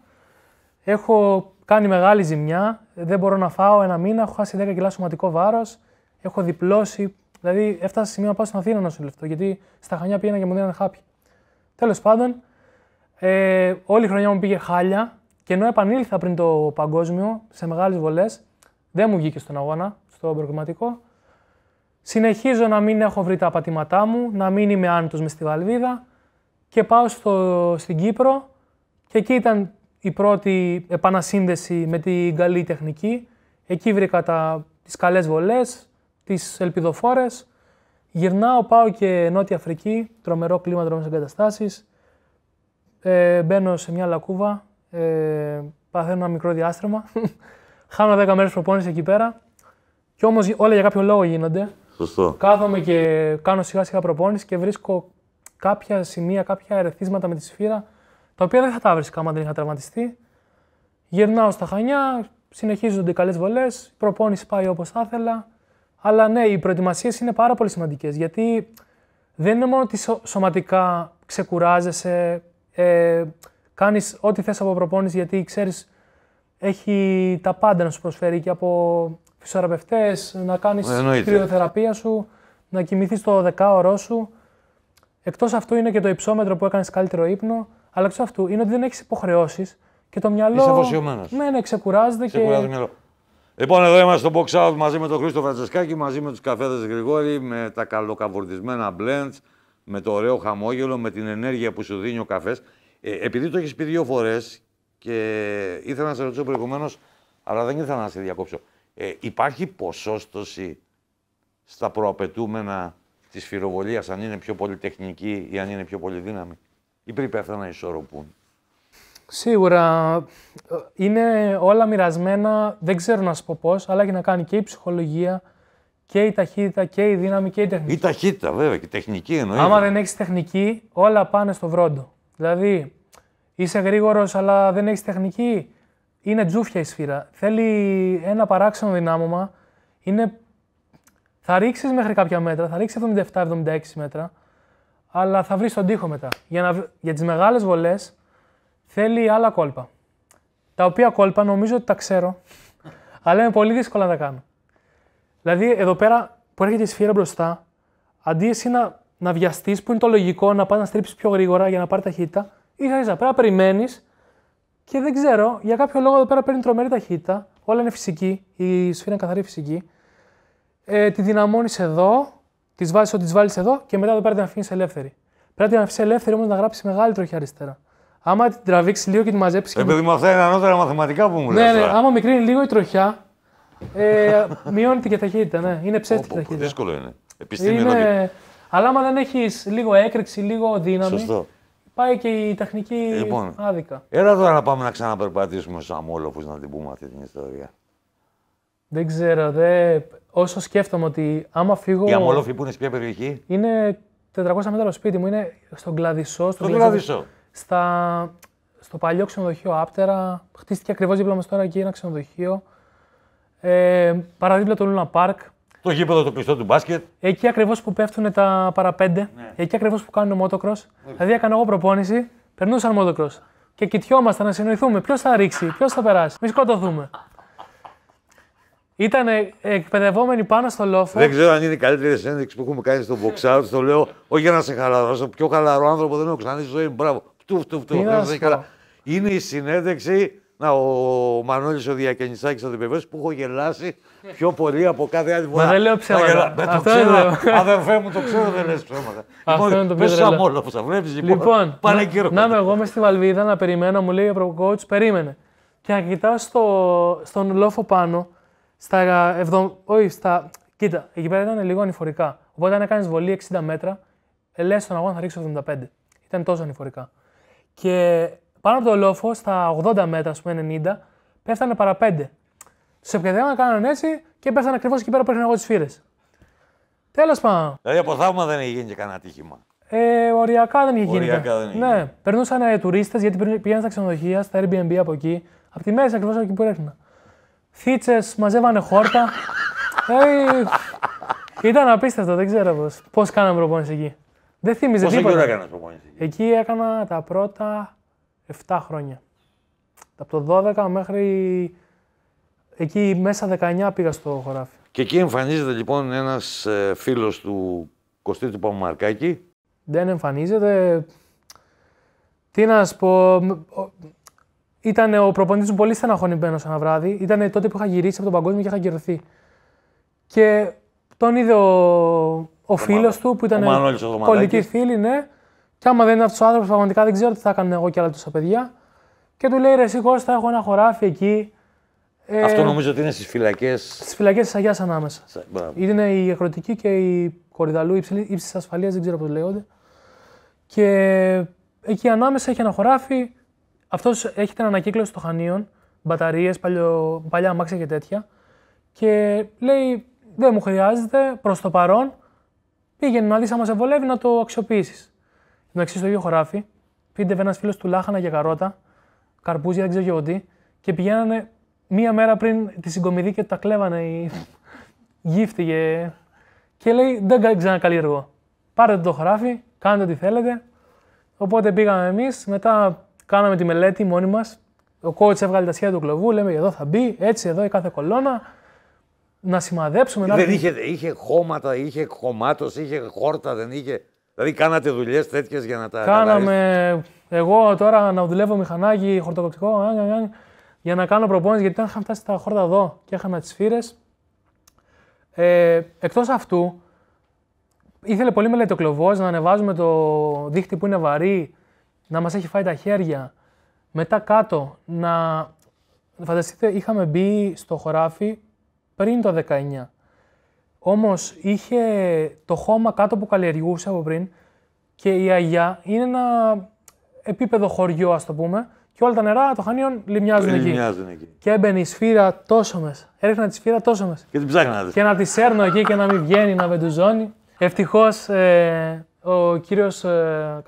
Έχω κάνει μεγάλη ζημιά, δεν μπορώ να φάω ένα μήνα, έχω χάσει 10 κιλά σωματικό βάρος, έχω διπλώσει. Δηλαδή, έφτασα σε σημείο να πάω στην Αθήνα να σου λεφτώ, γιατί στα χανιά πήγαινα και μου δίνανε χάπι. Τέλος πάντων, ε, όλη η χρονιά μου πήγε χάλια και ενώ επανήλθα πριν το παγκόσμιο σε μεγάλες βολές, δεν μου βγήκε στον αγώνα, στο προκριματικό. Συνεχίζω να μην έχω βρει τα πατήματά μου, να μην είμαι άνετος μες στη βαλβίδα και πάω στο, στην Κύπρο και εκεί ήταν η πρώτη επανασύνδεση με την καλή τεχνική. Εκεί βρήκα τα, τις καλές βολές, τις ελπιδοφόρες. Γυρνάω, πάω και Νότια Αφρική, τρομερό κλίμα, τρομερές εγκαταστάσεις. Ε, μπαίνω σε μια λακκούβα, ε, παθαίνω ένα μικρό διάστρεμα. Χάνω δέκα μέρες προπόνηση εκεί πέρα. Κι όμως όλα για κάποιο λόγο γίνονται. Σωστό. Κάθομαι και κάνω σιγά σιγά προπόνηση και βρίσκω κάποια σημεία, κάποια ερεθίσματα με τη σφύρα τα οποία δεν θα τα βρίσκα άμα δεν είχα τραυματιστεί. Γυρνάω στα χανιά, συνεχίζονται οι καλές βολές, η προπόνηση πάει όπως θα ήθελα. Αλλά ναι, οι προετοιμασίες είναι πάρα πολύ σημαντικές γιατί δεν είναι μόνο ότι σωματικά ξεκουράζεσαι, ε, κάνεις ό,τι θες από προπόνηση γιατί ξέρεις έχει τα πάντα να σου προσφέρει και από φυσιογραφητέ, να κάνεις κρυοθεραπεία σου, να κοιμηθείς το δεκάωρό σου. Εκτός αυτού είναι και το υψόμετρο που έκανες καλύτερο ύπνο. Αλλά εξ αυτού είναι ότι δεν έχεις υποχρεώσεις και το μυαλό. Είσαι αφοσιωμένος. Ναι, ναι, ξεκουράζεται, και. Μυαλό. Λοιπόν, εδώ είμαστε στο Box Out μαζί με τον Χρήστο Φρατσεσκάκη, μαζί με τους καφέδες Γρηγόρη, με τα καλοκαβουρδισμένα blends, με το ωραίο χαμόγελο, με την ενέργεια που σου δίνει ο καφές. Ε, επειδή το έχεις πει δύο φορές και ήθελα να σε ρωτήσω προηγουμένως, αλλά δεν ήθελα να σε διακόψω. Ε, υπάρχει ποσόστοση στα προαπαιτούμενα της φυροβολίας, αν είναι πιο πολυτεχνική ή αν είναι πιο πολυδύναμη. Ή πρέπει αυτά να ισορροπούν. Σίγουρα ε, είναι όλα μοιρασμένα, δεν ξέρω να σου πω πώς, αλλά έχει να κάνει και η ψυχολογία και η ταχύτητα και η δύναμη και η τεχνική. Η ταχύτητα βέβαια και η τεχνική εννοείται. Άμα δεν έχεις τεχνική όλα πάνε στο βρόντο. Δηλαδή είσαι γρήγορος αλλά δεν έχεις τεχνική, είναι τζούφια η σφύρα. Θέλει ένα παράξενο δυνάμωμα, είναι... θα ρίξεις μέχρι κάποια μέτρα, θα ριξει 77 77-76 μέτρα, αλλά θα βρεις τον τοίχο μετά. Για, να... για τις μεγάλες βολές θέλει άλλα κόλπα. Τα οποία κόλπα νομίζω ότι τα ξέρω, αλλά είναι πολύ δύσκολα να τα κάνω. Δηλαδή, εδώ πέρα που έρχεται η σφύρα μπροστά, αντί εσύ να, να βιαστείς, που είναι το λογικό να πας να στρίψεις πιο γρήγορα για να πάρει ταχύτητα, ίσα ίσα πρέπει να περιμένεις και δεν ξέρω, για κάποιο λόγο εδώ πέρα παίρνει τρομερή ταχύτητα. Όλα είναι φυσική, η σφύρα είναι καθαρή φυσική. Ε, τη δυναμώνεις εδώ, Τη βάζεις ό,τι τη βάλεις εδώ και μετά εδώ πέρα την αφήνει ελεύθερη. Πρέπει να την αφήσει ελεύθερη όμως να γράψεις μεγάλη τροχιά αριστερά. Άμα την τραβήξεις λίγο και τη μαζέψεις. Επειδή μου αυτά είναι ανώτερα μαθηματικά που μου λες. Ναι, ναι, άμα μικρύνει λίγο η τροχιά, ε, μειώνεται και ταχύτητα. Ναι. Είναι ψεύτικη ταχύτητα. Δύσκολο είναι. Επιστήμη είναι... Αλλά άμα δεν έχεις λίγο έκρηξη, λίγο δύναμη. Σωστό. Πάει και η τεχνική λοιπόν, άδικα. Έλα τώρα να πάμε να ξαναπερπατήσουμε στους αμόλοφους να την πούμε αυτή την ιστορία. Δεν ξέρω, δε όσο σκέφτομαι ότι άμα φύγω. Η αμόλοφη που είναι σε ποια περιοχή. Είναι 400 μέτρα το σπίτι μου, είναι στον Κλαδισό. Στον Κλαδισό. Στα... Στο παλιό ξενοδοχείο Άπτερα. Χτίστηκε ακριβώς δίπλα μας τώρα εκεί ένα ξενοδοχείο. Ε, παραδίπλα το Λούνα Πάρκ. Το γήπεδο το κλειστό του μπάσκετ. Εκεί ακριβώς που πέφτουν τα παραπέντε. Ναι. Εκεί ακριβώς που κάνουν μότοκρος. Ναι. Δηλαδή έκανα εγώ προπόνηση, περνούσαν μότοκρος. Και κοιτιόμασταν να συνοηθούμε ποιος θα ρίξει, ποιος θα περάσει. Μη σκοτωθούμε. Ήταν εκπαιδευόμενοι πάνω στο λόφο. Δεν ξέρω αν είναι η καλύτερη συνέντευξη που έχουμε κάνει στον Μποξάρο. το λέω, όχι για να σε χαλαρώσω, πιο χαλαρό άνθρωπο δεν έχω ξανά ζωή Μπράβο. Φτου, φτου, φτου. Είναι η συνέντευξη. Να, ο Μανώλης ο Διακαινισάκη θα την που έχω γελάσει πιο πολύ από κάθε άλλη φορά. Μα δεν λέω ψέματα. το ξέρω. Αδερφέ μου, το ξέρω, δεν λες ψέματα. Αυτό λοιπόν, είναι το πιο που θα βλέπεις. Λοιπόν, λοιπόν να είμαι εγώ μες στη Βαλβίδα να περιμένω, μου λέει ο coach, περίμενε. Και να κοιτάω στον λόφο πάνω στα 70, όχι, στα. Κοίτα, εκεί πέρα ήταν λίγο ανηφορικά. Οπότε αν έκανες βολή 60 μέτρα, ε, λες στον αγώνα θα ρίξει 75. Ήταν τόσο ανηφορικά. Και πάνω από το λόφο, στα 80 μέτρα, ας πούμε 90, πέφτανε παρά 5. Του να κάνανε έτσι και πέφτανε ακριβώς εκεί πέρα που έρχονταν εγώ τις φύρες. Τέλος πάντων. Δηλαδή από θαύμα δεν είχε γίνει και κανένα τύχημα. Ε, οριακά δεν είχε γίνει. Οριακά δεν ναι, περνούσαν ε, τουρίστες γιατί πηγαίναν στα ξενοδοχεία, στα Airbnb από εκεί, από τη μέση ακριβώς εκεί που έρχονταν. Φίτσες, μαζεύανε χόρτα. ήταν απίστευτο, δεν ξέρω πώς. Πώς κάναμε προπόνηση εκεί. Δεν θύμιζε τίποτα. Πόσο καιρό προπόνηση εκεί. Εκεί έκανα τα πρώτα 7 χρόνια. Από το 12 μέχρι. Εκεί μέσα 19 πήγα στο χωράφι. Και εκεί εμφανίζεται λοιπόν ένας ε, φίλος του Κωστή του Παπαμαρκάκη. Δεν εμφανίζεται. Τι να σου πω. Ήταν ο προπονητή μου πολύ στεναχωρημένο ένα βράδυ. Ήταν τότε που είχα γυρίσει από τον παγκόσμιο και είχα γυρωθεί. Και τον είδε ο, ο φίλο του που ήταν πολιτική φίλη, ναι. Και άμα δεν είναι αυτός ο άνθρωπος, πραγματικά δεν ξέρω τι θα έκανα εγώ και άλλα τόσα παιδιά. Και του λέει ρε, εσύ Κώστα, έχω ένα χωράφι εκεί. Ε, αυτό νομίζω ότι είναι στις φυλακές. Στις φυλακές της Αγίας ανάμεσα. Είναι η εκροτική και η κορυδαλού ύψης ασφαλείας, δεν ξέρω πώς λέγονται. Και εκεί ανάμεσα έχει ένα χωράφι. Αυτός έχει την ανακύκλωση των χανίων, μπαταρίες, παλιά αμάξια και τέτοια. Και λέει, δεν μου χρειάζεται προς το παρόν. Πήγαινε να δεις άμα σε βολεύει να το αξιοποιήσεις. Εντάξει, στο ίδιο χωράφι, πήντευε ένας φίλος του λάχανα για καρότα, καρπούζια, δεν ξέρω και οτι, τι, και πηγαίνανε μία μέρα πριν τη συγκομιδή και τα κλέβανε οι γύφτηκε. Και λέει, δεν ξανακαλλιεργώ. Πάρετε το χωράφι, κάντε ό,τι θέλετε. Οπότε πήγαμε εμείς, μετά Κάναμε τη μελέτη μόνοι μας. Ο coach έβγαλε τα σχέδια του κλοβού. Λέμε εδώ θα μπει, έτσι εδώ η κάθε κολόνα. Να σημαδέψουμε. Δεν να... είχε, χώματα, είχε χωμάτο, είχε χόρτα, δεν είχε. Δηλαδή, κάνατε δουλειές τέτοιες για να τα. Κάναμε. Εγώ τώρα να δουλεύω μηχανάκι, χορτοκοπτικό, για να κάνω προπόνηση, γιατί είχαν φτάσει τα χόρτα εδώ και είχαμε τις σφύρες. Ε, Εκτός αυτού, ήθελε πολύ μελέτη κλοβός να ανεβάζουμε το δίχτυ που είναι βαρύ, να μας έχει φάει τα χέρια. Μετά κάτω, να... Φανταστείτε, είχαμε μπει στο χωράφι πριν το 19. Όμως είχε το χώμα κάτω που καλλιεργούσε από πριν και η Αγιά είναι ένα επίπεδο χωριό, ας το πούμε, και όλα τα νερά των Χανίων λιμιάζουν εκεί. εκεί. Και έμπαινε η σφύρα τόσο μέσα. Έριχνα τη σφύρα τόσο μέσα. Και την ψάχνατε. Και να τη σέρνω εκεί και να μην βγαίνει, να βεντουζώνει. Ευτυχώς ε, ο κύριος ε,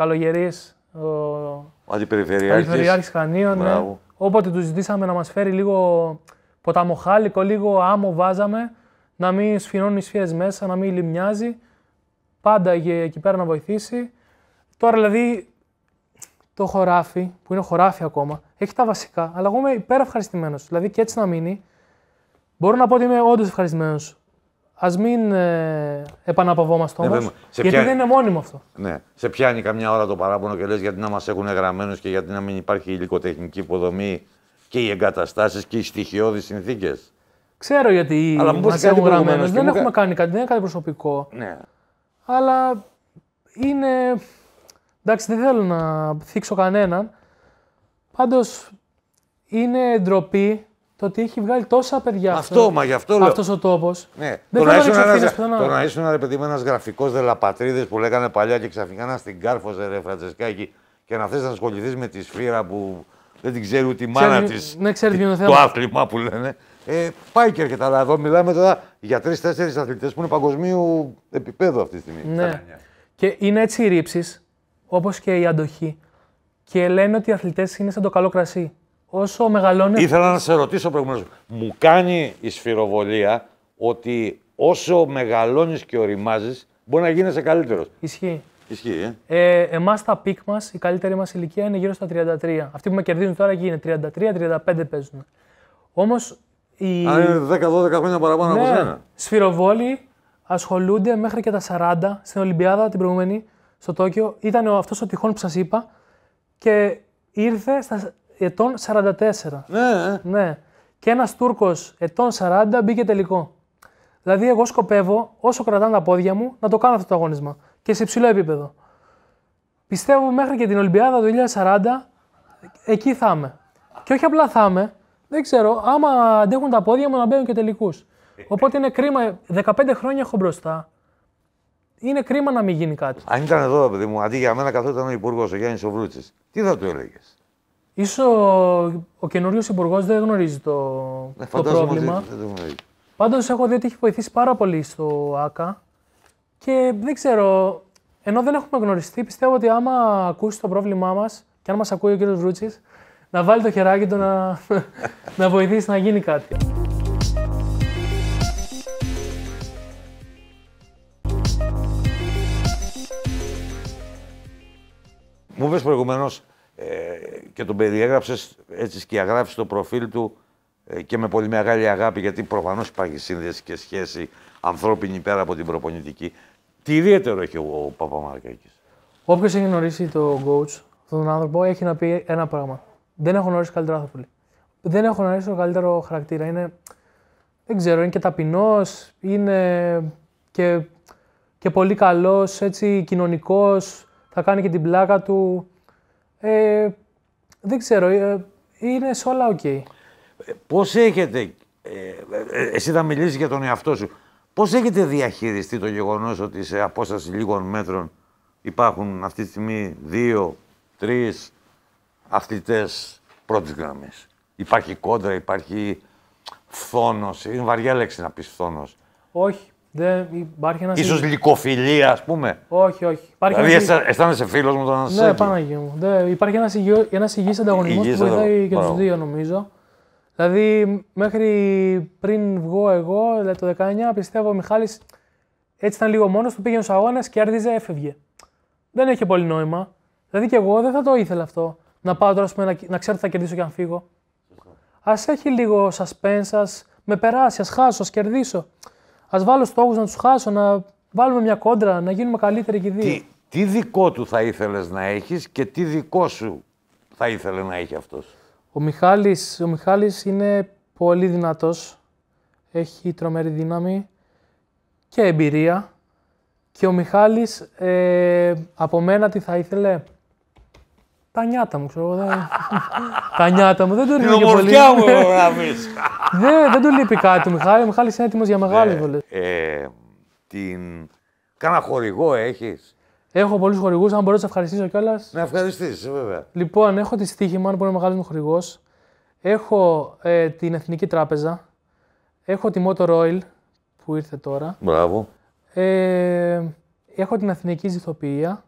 ο Αντιπεριφερειάρχη Χανίων. Ναι. Όποτε τους ζητήσαμε να μας φέρει λίγο ποταμοχάλικο, λίγο άμμο βάζαμε, να μην σφινώνει οι σφιές μέσα, να μην λιμνιάζει, Πάντα εκεί πέρα να βοηθήσει. Τώρα δηλαδή το χωράφι, που είναι χωράφι ακόμα, έχει τα βασικά, αλλά εγώ είμαι υπερευχαριστημένος. Δηλαδή και έτσι να μείνει, μπορώ να πω ότι είμαι όντως ευχαριστημένος ας μην ε, επαναπαυόμαστε ναι, όμως. γιατί δεν είναι μόνιμο αυτό. Ναι. Σε πιάνει καμιά ώρα το παράπονο και λες γιατί να μας έχουν γραμμένους και γιατί να μην υπάρχει υλικοτεχνική υποδομή και οι εγκαταστάσεις και οι στοιχειώδεις συνθήκες. Ξέρω γιατί μας έχουν γραμμένους, Δεν έχουμε κάνει κάτι, δεν είναι κάτι προσωπικό. Ναι. Αλλά είναι. Εντάξει, δεν θέλω να θίξω κανέναν. Πάντως είναι ντροπή το ότι έχει βγάλει τόσα παιδιά. Αυτό, αυτό μα γι' αυτός ο τόπος. Ναι. το, να ήσουν ένας, ρε παιδί με ένας γραφικός δελαπατρίδε που λέγανε παλιά και ξαφνικά να στην κάρφωσε ρε Φραντζεσκάκη, και να θες να ασχοληθείς με τη σφύρα που δεν την ξέρει ούτε η μάνα της. Ναι, το θέμα. Το άθλημα που λένε. Ε, πάει και έρχεται, αλλά εδώ μιλάμε τώρα για τρει-τέσσερι αθλητές που είναι παγκοσμίου επίπεδου αυτή τη στιγμή. Ναι. ναι. Και είναι έτσι οι ρήψεις, όπως και η αντοχή. Και λένε ότι οι αθλητές είναι σαν το καλό κρασί όσο μεγαλώνει. Ήθελα να σε ρωτήσω προηγουμένως. Μου κάνει η σφυροβολία ότι όσο μεγαλώνεις και οριμάζεις, μπορεί να γίνεσαι καλύτερος. Ισχύει. Ισχύει. Ε. Ε, Εμάς τα πικ μας, η καλύτερη μας ηλικία είναι γύρω στα 33. Αυτοί που με κερδίζουν τώρα γίνεται 33 33-35 παίζουν. Όμως. Οι... Αν είναι 10-12 χρόνια παραπάνω από ναι, σένα. Σφυροβόλοι ασχολούνται μέχρι και τα 40. Στην Ολυμπιάδα την προηγούμενη, στο Τόκιο, ήταν αυτός ο τυχόν που σας είπα και ήρθε στα ετών 44. Ναι, ε. ναι. Και ένας Τούρκος ετών 40 μπήκε τελικό. Δηλαδή, εγώ σκοπεύω όσο κρατάνε τα πόδια μου να το κάνω αυτό το αγώνισμα και σε υψηλό επίπεδο. Πιστεύω μέχρι και την Ολυμπιάδα του 2040 εκεί θα είμαι. Και όχι απλά θα είμαι, δεν ξέρω, άμα αντέχουν τα πόδια μου να μπαίνουν και τελικούς. Οπότε είναι κρίμα, 15 χρόνια έχω μπροστά. Είναι κρίμα να μην γίνει κάτι. Αν ήταν εδώ, παιδί μου, αντί για μένα καθόταν ο Υπουργός, ο Γιάννης Οβρούτση, τι θα του έλεγες. Ίσως ο καινούριος υπουργός δεν γνωρίζει το, ε, το πρόβλημα. Πάντως έχω δει ότι έχει βοηθήσει πάρα πολύ στο ΑΚΑ και δεν ξέρω, ενώ δεν έχουμε γνωριστεί, πιστεύω ότι άμα ακούσεις το πρόβλημά μας και αν μας ακούει ο κύριος Βρούτσης, να βάλει το χεράκι του να, να βοηθήσει να γίνει κάτι. Μου είπες προηγουμένως, ε, και τον περιέγραψες έτσι αγράφει το προφίλ του ε, και με πολύ μεγάλη αγάπη γιατί προφανώς υπάρχει σύνδεση και σχέση ανθρώπινη πέρα από την προπονητική. Τι ιδιαίτερο έχει ο, ο Όποιος έχει γνωρίσει τον coach, αυτόν τον άνθρωπο, έχει να πει ένα πράγμα. Δεν έχω γνωρίσει καλύτερο άνθρωπο. Δεν έχω γνωρίσει τον καλύτερο χαρακτήρα. Είναι, δεν ξέρω, είναι και ταπεινός, είναι και, και πολύ καλός, έτσι κοινωνικός. Θα κάνει και την πλάκα του. Ε, δεν ξέρω, ε, είναι σε όλα οκ. Okay. Ε, πώς έχετε, ε, εσύ θα μιλήσεις για τον εαυτό σου, πώς έχετε διαχειριστεί το γεγονός ότι σε απόσταση λίγων μέτρων υπάρχουν αυτή τη στιγμή δύο, τρεις αθλητές πρώτης γραμμής. Υπάρχει κόντρα, υπάρχει φθόνος, είναι βαριά λέξη να πεις φθόνος. Όχι, δεν υπάρχει ένας. σω λυκοφιλία, ας πούμε. Όχι, όχι. Υπάρχει δηλαδή, ένας... αισθάνεσαι φίλος μου τον Ναι, Παναγία μου. Δεν... Υπάρχει ένας υγιή ένας υγιής ανταγωνισμό που βοηθάει και τους δύο, νομίζω. Δηλαδή, μέχρι πριν βγω εγώ, δηλαδή το 19, πιστεύω ο Μιχάλης έτσι ήταν λίγο μόνος του, πήγαινε στους αγώνες, κέρδιζε, έφευγε. Δεν έχει πολύ νόημα. Δηλαδή και εγώ δεν θα το ήθελα αυτό. Να πάω τώρα πούμε, να, να ξέρω τι θα κερδίσω και αν φύγω. Ας έχει λίγο suspense, με περάσει, ας χάσω, ας κερδίσω. Ας βάλω στόχους να τους χάσω, να βάλουμε μια κόντρα, να γίνουμε καλύτεροι και δύο. Τι, δικό του θα ήθελες να έχεις και τι δικό σου θα ήθελε να έχει αυτός. Ο Μιχάλης, ο Μιχάλης είναι πολύ δυνατός. Έχει τρομερή δύναμη και εμπειρία. Και ο Μιχάλης, ε, από μένα τι θα ήθελε, τα νιάτα μου, ξέρω εγώ. τα νιάτα μου, δεν του λείπει. Την ομορφιά μου, να ναι, δεν του λείπει κάτι του Μιχάλη. Ο Μιχάλης είναι έτοιμος για ναι, μεγάλη βολή. Ε, την... Κάνα χορηγό έχεις. Έχω πολλούς χορηγούς, αν μπορώ να σε ευχαριστήσω κιόλας. Να ευχαριστήσεις, ε, βέβαια. Λοιπόν, έχω τη στίχημα αν μπορεί να μεγάλο μου χορηγός. Έχω ε, την Εθνική Τράπεζα. Έχω τη Motor Oil που ήρθε τώρα. Μπράβο. Ε, έχω την εθνική Ζηθοποιία.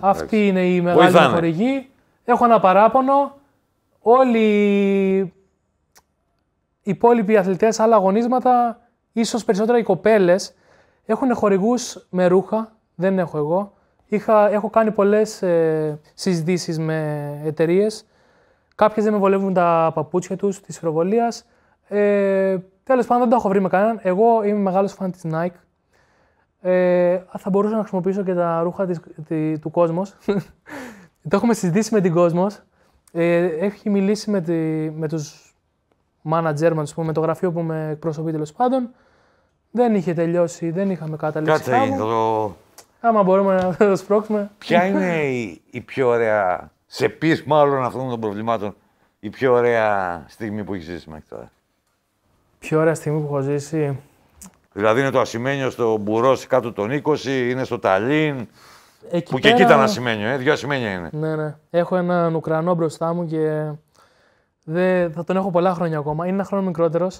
Αυτή είναι η μεγάλη Βοηθάνε. χορηγή. Έχω ένα παράπονο. Όλοι οι υπόλοιποι αθλητές άλλα αγωνίσματα, ίσως περισσότερα οι κοπέλες. έχουν χορηγούς με ρούχα. Δεν έχω εγώ. έχω κάνει πολλές ε, συζητήσεις με εταιρείες. Κάποιες δεν με βολεύουν τα παπούτσια τους της χειροβολία. Ε, Τέλος πάντων, δεν τα έχω βρει με κανέναν. Εγώ είμαι μεγάλος φαν της Nike ε, θα μπορούσα να χρησιμοποιήσω και τα ρούχα της, του κόσμος. το έχουμε συζητήσει με την κόσμος. Ε, έχει μιλήσει με, τη, με τους manager με το γραφείο που με εκπροσωπεί τέλος πάντων. Δεν είχε τελειώσει, δεν είχαμε καταλήξει. Κάτσε, το... Άμα μπορούμε να το σπρώξουμε. Ποια είναι η, πιο ωραία, σε πίσω μάλλον αυτών των προβλημάτων, η πιο ωραία στιγμή που έχεις ζήσει μέχρι τώρα. Πιο ωραία στιγμή που έχω ζήσει. Δηλαδή είναι το Ασημένιο στο Μπουρό κάτω των 20, είναι στο Ταλίν. που και εκεί ήταν Ασημένιο, ε, δύο Ασημένια είναι. Ναι, ναι. Έχω έναν Ουκρανό μπροστά μου και θα τον έχω πολλά χρόνια ακόμα. Είναι ένα χρόνο μικρότερος.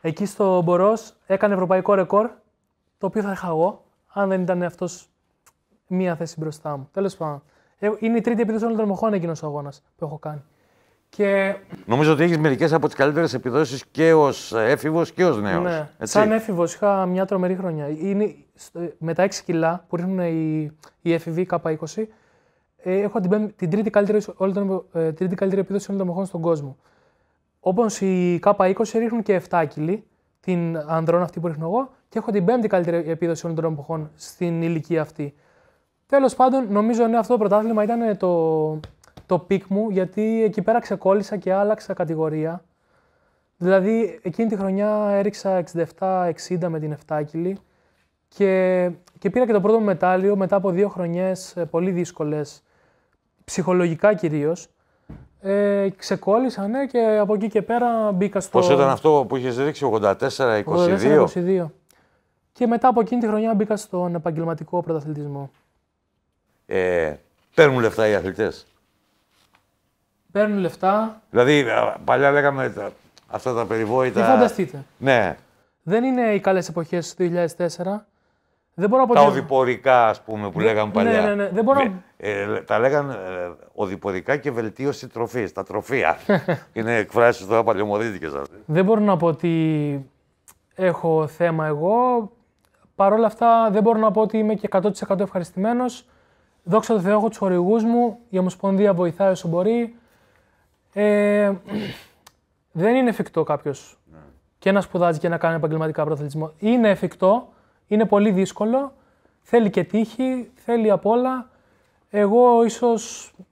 Εκεί στο Μπουρό έκανε ευρωπαϊκό ρεκόρ, το οποίο θα είχα εγώ, αν δεν ήταν αυτός μία θέση μπροστά μου. Τέλος πάντων. Ε, είναι η τρίτη επίθεση όλων των μοχών εκείνος ο αγώνας που έχω κάνει. Και... Νομίζω ότι έχεις μερικές από τις καλύτερες επιδόσεις και ως έφηβος και ως νέος. Ναι. Σαν έφηβος είχα μια τρομερή χρονιά. Είναι με τα 6 κιλά που ρίχνουν οι, οι έφηβοι K20, ε, έχω την, την τρίτη, καλύτερη, όλη ε, τρίτη καλύτερη επίδοση όλων των μοχών στον κόσμο. Όπως οι K20 ρίχνουν και 7 κιλί την ανδρών αυτή που ρίχνω εγώ, και έχω την πέμπτη καλύτερη επίδοση όλων των εποχών στην ηλικία αυτή. Τέλος πάντων, νομίζω ναι, αυτό το πρωτάθλημα ήταν το, το πικ μου, γιατί εκεί πέρα ξεκόλλησα και άλλαξα κατηγορία. Δηλαδή, εκείνη τη χρονιά έριξα 67-60 με την Εφτάκυλη και, και πήρα και το πρώτο μου μετάλλιο μετά από δύο χρονιές ε, πολύ δύσκολες, ψυχολογικά κυρίως. Ε, ξεκόλλησα, ναι, και από εκεί και πέρα μπήκα στο... Πώς ήταν αυτό που είχες ρίξει, 84-22? 84-22. Και μετά από εκείνη τη χρονιά μπήκα στον επαγγελματικό πρωταθλητισμό. Ε, παίρνουν λεφτά οι αθλητές. Παίρνουν λεφτά. Δηλαδή, παλιά λέγαμε αυτά τα περιβόητα. Τι φανταστείτε. Ναι. Δεν είναι οι καλές εποχές του 2004. Δεν μπορώ Τα οδηπορικά, ας πούμε, που ναι, λέγαμε ναι, παλιά. Ναι, ναι, ναι. Δεν μπορώ... Ε, ε, τα λέγανε ε, οδηπορικά και βελτίωση τροφής. Τα τροφία. είναι εκφράσεις τώρα παλαιομοδίτικε αυτές. Δεν μπορώ να πω ότι έχω θέμα εγώ. Παρ' όλα αυτά, δεν μπορώ να πω ότι είμαι και 100% ευχαριστημένος. Δόξα τω Θεώ, έχω τους χορηγούς μου. Η Ομοσπονδία βοηθάει όσο μπορεί. Ε, δεν είναι εφικτό κάποιος ναι. και να σπουδάζει και να κάνει επαγγελματικά πρωταθλητισμό. Είναι εφικτό, είναι πολύ δύσκολο, θέλει και τύχη, θέλει απ' όλα. Εγώ ίσως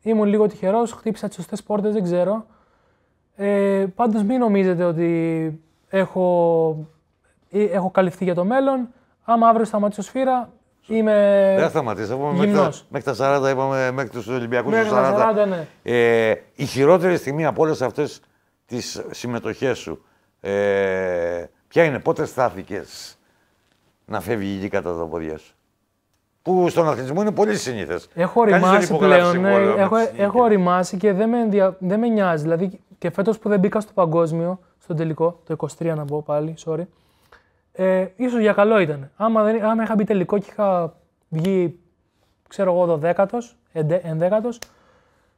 ήμουν λίγο τυχερός, χτύπησα τις σωστές πόρτες, δεν ξέρω. Ε, Πάντως μην νομίζετε ότι έχω, ε, έχω καλυφθεί για το μέλλον. Άμα αύριο σταματήσω σφύρα, Είμαι. Δεν θα σταματήσω. Μέχρι τα 40 είπαμε, μέχρι τους Ολυμπιακούς του 40. Τα 40 ναι. ε, η χειρότερη στιγμή από όλες αυτές τις συμμετοχές σου. Ε, ποια είναι, πότε στάθηκες να φεύγει η γη κατά τα πόδια σου. Που στον αθλητισμό είναι πολύ συνήθες. Έχω ρημάσει πλέον. Ναι, έχω, έχω ρημάσει και δεν με, ενδια... δεν με νοιάζει. Δηλαδή και φέτος που δεν μπήκα στο παγκόσμιο, στον τελικό, το 23 να πω πάλι, sorry ε, ίσως για καλό ήταν. Άμα, δεν, άμα είχα μπει τελικό και είχα βγει, ξέρω εγώ, δωδέκατος, ενδέκατος,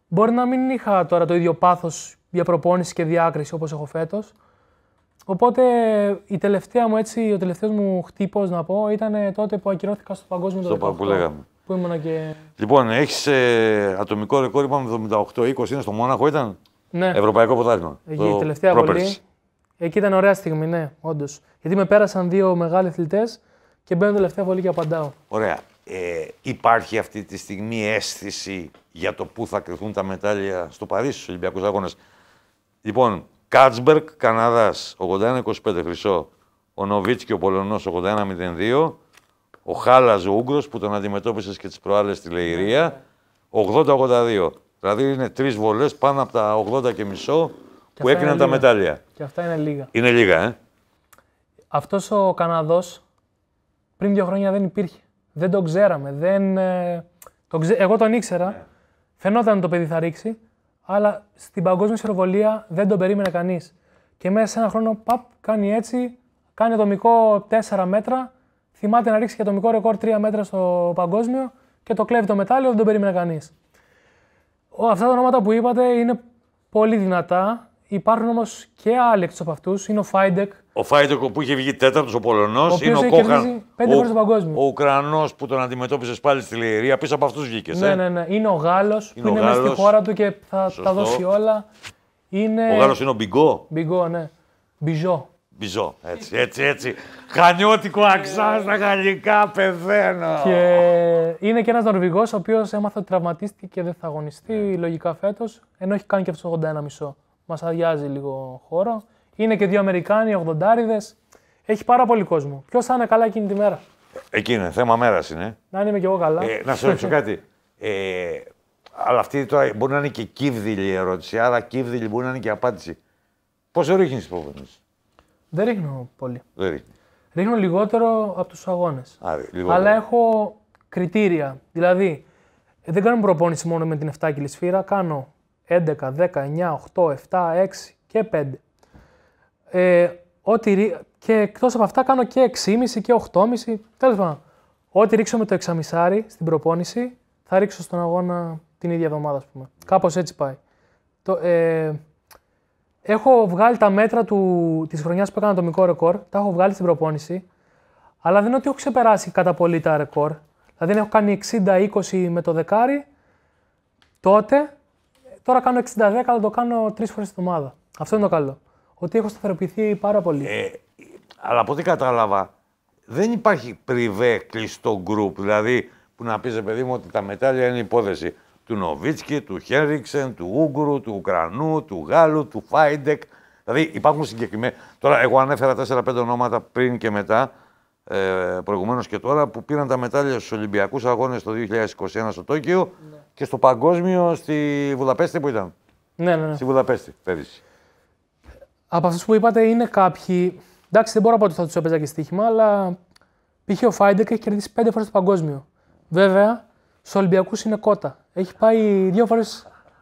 μπορεί να μην είχα τώρα το ίδιο πάθος για προπόνηση και διάκριση όπως έχω φέτος. Οπότε η τελευταία μου έτσι, ο τελευταίος μου χτύπος να πω ήταν τότε που ακυρώθηκα στο παγκόσμιο στο που, λέγαμε. που ήμουν και... Λοιπόν, έχεις ε, ατομικό ρεκόρ, είπαμε 78-20, είναι στο Μόναχο ήταν. Ναι. Ευρωπαϊκό ποτάσμα. Εκεί, το... τελευταία Εκεί ήταν ωραία στιγμή, ναι, όντως. Γιατί με πέρασαν δύο μεγάλοι αθλητές και μπαίνω τελευταία βολή και απαντάω. Ωραία. Ε, υπάρχει αυτή τη στιγμή αίσθηση για το πού θα κρυθούν τα μετάλλια στο Παρίσι στους Ολυμπιακούς Αγώνες. Λοιπόν, Κάτσμπερκ, Καναδάς, 81-25 χρυσό. Ο Νοβίτ ο Πολωνός, 81-02. Ο Χάλας, ο Ούγκρο που τον αντιμετώπισες και τις προάλλες στη Λεϊρία, 80-82. Δηλαδή είναι τρεις βολές πάνω από τα 80 και μισό που έκριναν τα μετάλλια. Και αυτά είναι λίγα. Είναι λίγα, ε αυτός ο Καναδός πριν δύο χρόνια δεν υπήρχε. Δεν τον ξέραμε. Δεν, ε, ξε... Εγώ τον ήξερα. Yeah. Ναι. Φαινόταν το παιδί θα ρίξει, αλλά στην παγκόσμια σειροβολία δεν τον περίμενε κανείς. Και μέσα σε ένα χρόνο, παπ, κάνει έτσι, κάνει ατομικό 4 μέτρα. Θυμάται να ρίξει και ατομικό ρεκόρ 3 μέτρα στο παγκόσμιο και το κλέβει το μετάλλιο, δεν τον περίμενε κανείς. Αυτά τα ονόματα που είπατε είναι πολύ δυνατά Υπάρχουν όμως και άλλοι εκτός από αυτούς. Είναι ο Φάιντεκ. Ο Φάιντεκ που είχε βγει τέταρτος, ο Πολωνός. είναι ο Κόχαν. Πέντε φορές τον παγκόσμιο. Ο Ουκρανός που τον αντιμετώπισε πάλι στη Λιερία. Πίσω από αυτούς βγήκες. Ναι, ε? ναι, ναι. Είναι ο Γάλλος που είναι μέσα στη χώρα του και θα Σωστό. τα δώσει όλα. Είναι... Ο Γάλλος είναι ο Μπιγκό. Μπιγκό, ναι. Μπιζό. Μπιζό. Έτσι, έτσι, έτσι. Χανιώτικο αξά στα γαλλικά, πεθαίνω. Και είναι και ένας Νορβηγός ο οποίος έμαθα ότι τραυματίστηκε και δεν θα αγωνιστεί ναι. λογικά φέτος. Ενώ έχει κάνει και αυτός 81 μισό. Μας αδειάζει λίγο χώρο. Είναι και δύο Αμερικάνοι, ογδοντάριδες. Έχει πάρα πολύ κόσμο. Ποιος θα είναι καλά εκείνη τη μέρα. Εκείνο, θέμα μέρας είναι. Να είμαι κι εγώ καλά. Ε, να σου ρωτήσω κάτι. Ε, αλλά αυτή τώρα μπορεί να είναι και κύβδηλη η ερώτηση, άρα κύβδηλη μπορεί να είναι και απάντηση. Πόσο ρίχνει τι προπονεί. Δεν ρίχνω πολύ. Δεν ρίχνω. ρίχνω λιγότερο από τους αγώνες. Αλλά έχω κριτήρια. Δηλαδή, ε, δεν κάνω προπόνηση μόνο με την 7 κιλή σφύρα. Κάνω 11, 10, 9, 8, 7, 6 και 5. Ε, ό,τι, και εκτός από αυτά κάνω και 6,5 και 8,5. Τέλος πάντων, ό,τι ρίξω με το εξαμισάρι στην προπόνηση, θα ρίξω στον αγώνα την ίδια εβδομάδα, ας πούμε. Κάπως έτσι πάει. Το, ε, έχω βγάλει τα μέτρα της χρονιάς που έκανα το μικρό ρεκόρ, τα έχω βγάλει στην προπόνηση, αλλά δεν είναι ότι έχω ξεπεράσει κατά πολύ τα ρεκόρ. Δηλαδή, έχω κάνει 60-20 με το δεκάρι, τότε Τώρα κάνω 60-10, αλλά το κάνω τρεις φορές την εβδομάδα. Αυτό είναι το καλό. Ότι έχω σταθεροποιηθεί πάρα πολύ. Ε, αλλά από ό,τι κατάλαβα, δεν υπάρχει πριβέ κλειστό γκρουπ. Δηλαδή που να πεις, παιδί μου, ότι τα μετάλλια είναι υπόθεση του Νοβίτσκι, του Χένριξεν, του Ούγκρου, του Ουκρανού, του Γάλλου, του Φάιντεκ. Δηλαδή υπάρχουν συγκεκριμένα. Τώρα, εγώ ανέφερα 4-5 ονόματα πριν και μετά ε, προηγουμένως και τώρα που πήραν τα μετάλλια στους Ολυμπιακούς Αγώνες το 2021 στο Τόκιο ναι. και στο Παγκόσμιο στη Βουδαπέστη που ήταν. Ναι, ναι, ναι. Στη Βουδαπέστη πέρυσι. Από αυτούς που είπατε είναι κάποιοι. Εντάξει, δεν μπορώ να πω ότι θα τους έπαιζα και στοίχημα, αλλά π.χ. ο Φάιντεκ έχει κερδίσει πέντε φορές το Παγκόσμιο. Βέβαια, στους Ολυμπιακούς είναι κότα. Έχει πάει δύο φορές.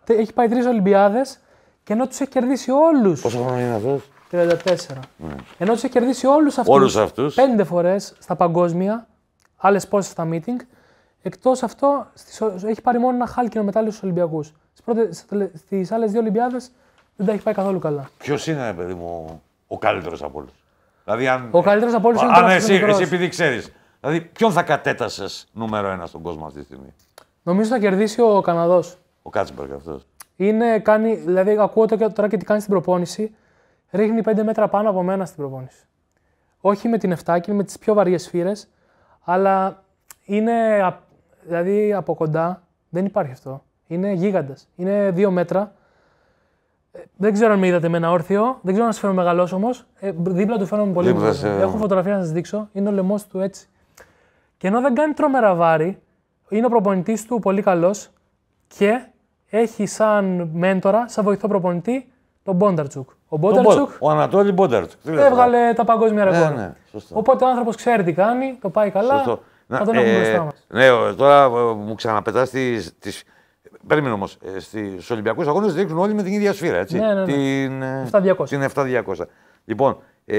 Έχει πάει τρεις Ολυμπιάδες και ενώ τους έχει κερδίσει όλους. Πόσο χρόνο είναι αυτός. 34. Ναι. Ενώ τους έχει κερδίσει όλους αυτούς αυτούς. πέντε φορές στα παγκόσμια, άλλες πόσες στα meeting. Εκτός αυτό, έχει πάρει μόνο ένα χάλκινο μετάλλιο στους Ολυμπιακούς. Στις άλλες δύο Ολυμπιάδες δεν τα έχει πάει καθόλου καλά. Ποιος είναι, παιδί μου, ο καλύτερος από όλους. Δηλαδή, αν, ο καλύτερος από όλους είναι Αν ναι, εσύ, εσύ, εσύ επειδή ξέρεις. Δηλαδή, ποιον θα κατέτασες νούμερο ένα στον κόσμο αυτή τη στιγμή. Νομίζω θα κερδίσει ο Καναδός. Ο Κάτσμπεργκ αυτός. Είναι, κάνει, δηλαδή, ακούω τώρα και τι κάνει στην προπόνηση ρίχνει 5 μέτρα πάνω από μένα στην προπόνηση. Όχι με την εφτάκινη, με τις πιο βαριές σφύρες, αλλά είναι, δηλαδή από κοντά δεν υπάρχει αυτό. Είναι γίγαντας. Είναι 2 μέτρα. Ε, δεν ξέρω αν με είδατε με ένα όρθιο, δεν ξέρω αν σας φαίνομαι μεγάλο όμως. Ε, δίπλα του φαίνομαι πολύ Έχω φωτογραφία να σας δείξω. Είναι ο λαιμός του έτσι. Και ενώ δεν κάνει τρομερά βάρη, είναι ο προπονητής του πολύ καλός και έχει σαν μέντορα, σαν βοηθό προπονητή, τον Μπόνταρτσουκ. Ο Μπόνταρτσουκ. Ο Ανατόλη Μπόνταρτσουκ. Έβγαλε τα παγκόσμια ναι, ρεκόρ. Ναι, ναι, σωστό. Οπότε ο άνθρωπος ξέρει τι κάνει, το πάει καλά. Σωστό. Να, θα τον έχουμε ε, μπροστά μας. Ναι, τώρα ε, μου ξαναπετάς τις. Τις... Περίμενε όμως. Ε, Στου Ολυμπιακούς Αγώνες δείχνουν όλοι με την ίδια σφύρα. Έτσι. Ναι, ναι, ναι. Την 7200. Ε, την Λοιπόν, ε,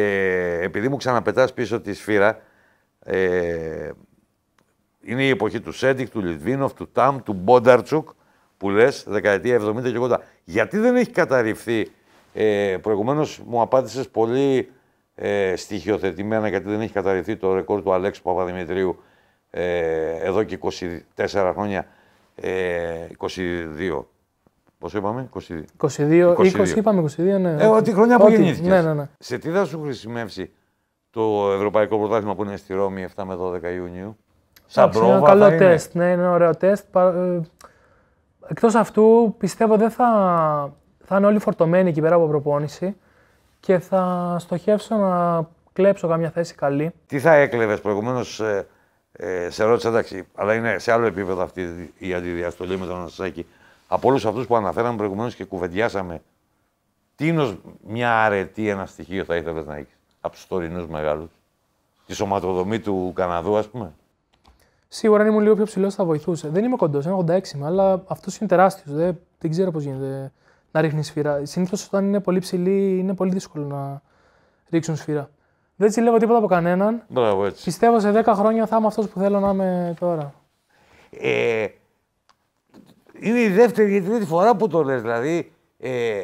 επειδή μου ξαναπετάς πίσω τη σφύρα. Ε, είναι η εποχή του Σέντικ, του Λιτβίνοφ, του Τάμ, του Μπόνταρτσουκ που λες δεκαετία 70 και 80. Γιατί δεν έχει καταρριφθεί ε, Προηγουμένως μου απάντησες πολύ ε, στοιχειοθετημένα γιατί δεν έχει καταρριφθεί το ρεκόρ του Αλέξη Παπαδημητρίου ε, εδώ και 24 χρόνια. Ε, 22. Πως είπαμε, 22. 22, 22. 20 είπαμε, 22, ναι. Ε, χρονιά που Ναι, ναι, ναι. Σε τι θα σου χρησιμεύσει το Ευρωπαϊκό Πρωτάθλημα που είναι στη Ρώμη 7 με 12 Ιουνίου. Σαν πρόβα. Είναι ένα καλό τεστ. Ναι, είναι ωραίο τεστ. Ε, Εκτός αυτού, πιστεύω δεν θα θα είναι όλοι φορτωμένοι εκεί πέρα από προπόνηση και θα στοχεύσω να κλέψω κάποια θέση καλή. Τι θα έκλεβες προηγουμένως, ε, ε, σε ρώτησα εντάξει, αλλά είναι σε άλλο επίπεδο αυτή η αντιδιαστολή με τον Αναστασάκη. Από όλους αυτούς που αναφέραμε προηγουμένως και κουβεντιάσαμε, τι είναι μια αρετή, ένα στοιχείο θα ήθελες να έχεις από τους τωρινούς μεγάλους, τη σωματοδομή του Καναδού, ας πούμε. Σίγουρα αν ήμουν λίγο πιο ψηλός θα βοηθούσε. Δεν είμαι κοντός, είμαι 86, αλλά αυτός είναι τεράστιος. δεν ξέρω πώς γίνεται να ρίχνει σφυρά. Συνήθως όταν είναι πολύ ψηλή, είναι πολύ δύσκολο να ρίξουν σφυρά. Δεν ζηλεύω τίποτα από κανέναν. Μπράβο, έτσι. Πιστεύω σε 10 χρόνια θα είμαι αυτός που θέλω να είμαι τώρα. Ε, είναι η δεύτερη ή τρίτη φορά που το λες. Δηλαδή, ε,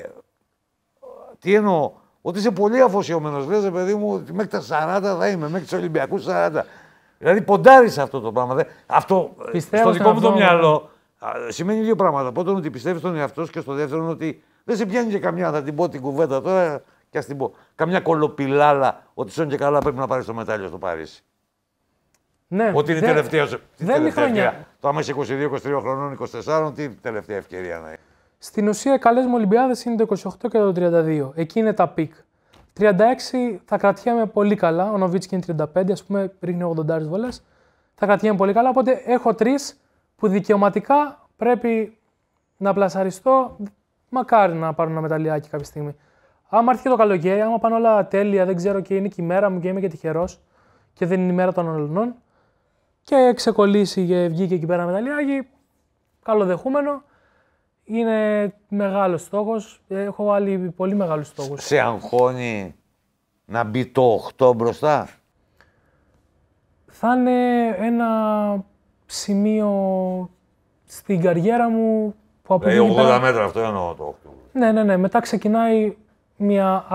τι εννοώ, ότι είσαι πολύ αφοσιωμένος. Λες, παιδί μου, ότι μέχρι τα 40 θα είμαι, μέχρι τους Ολυμπιακούς 40. Δηλαδή, ποντάρεις αυτό το πράγμα. Αυτό ε, στο δικό μου το μυαλό σημαίνει δύο πράγματα. Πρώτον, ότι πιστεύεις στον εαυτό και στο δεύτερον, ότι δεν σε πιάνει και καμιά, θα την πω την κουβέντα τώρα και ας την πω. Καμιά κολοπιλάλα ότι σαν και καλά πρέπει να πάρεις το μετάλλιο στο Παρίσι. Ναι, ότι είναι η τελευταία σου. Δεν είναι χρονιά. Το άμα είσαι 22-23 χρονών, 24, τι τελευταία ευκαιρία να είναι. Στην ουσία, οι καλές μου Ολυμπιάδες είναι το 28 και το 32. Εκεί είναι τα πικ. 36 θα κρατιέμαι πολύ καλά. Ο Νοβίτσκι είναι 35, ας πούμε, ρίχνει 80 βολέ. Θα κρατιέμαι πολύ καλά. Οπότε έχω τρεις που δικαιωματικά πρέπει να πλασαριστώ. Μακάρι να πάρω ένα μεταλλιάκι κάποια στιγμή. Άμα έρθει και το καλοκαίρι, άμα πάνε όλα τέλεια, δεν ξέρω και είναι και η μέρα μου και είμαι και τυχερός και δεν είναι η μέρα των Ελληνών. Και ξεκολλήσει και βγήκε εκεί πέρα ένα μεταλλιάκι. Καλοδεχούμενο. Είναι μεγάλος στόχος. Έχω βάλει πολύ μεγάλους στόχους. Σε αγχώνει να μπει το 8 μπροστά. Θα είναι ένα σημείο στην καριέρα μου που από εκεί 80 μέτρα, αυτό εννοώ το Ναι, ναι, ναι. Μετά ξεκινάει μια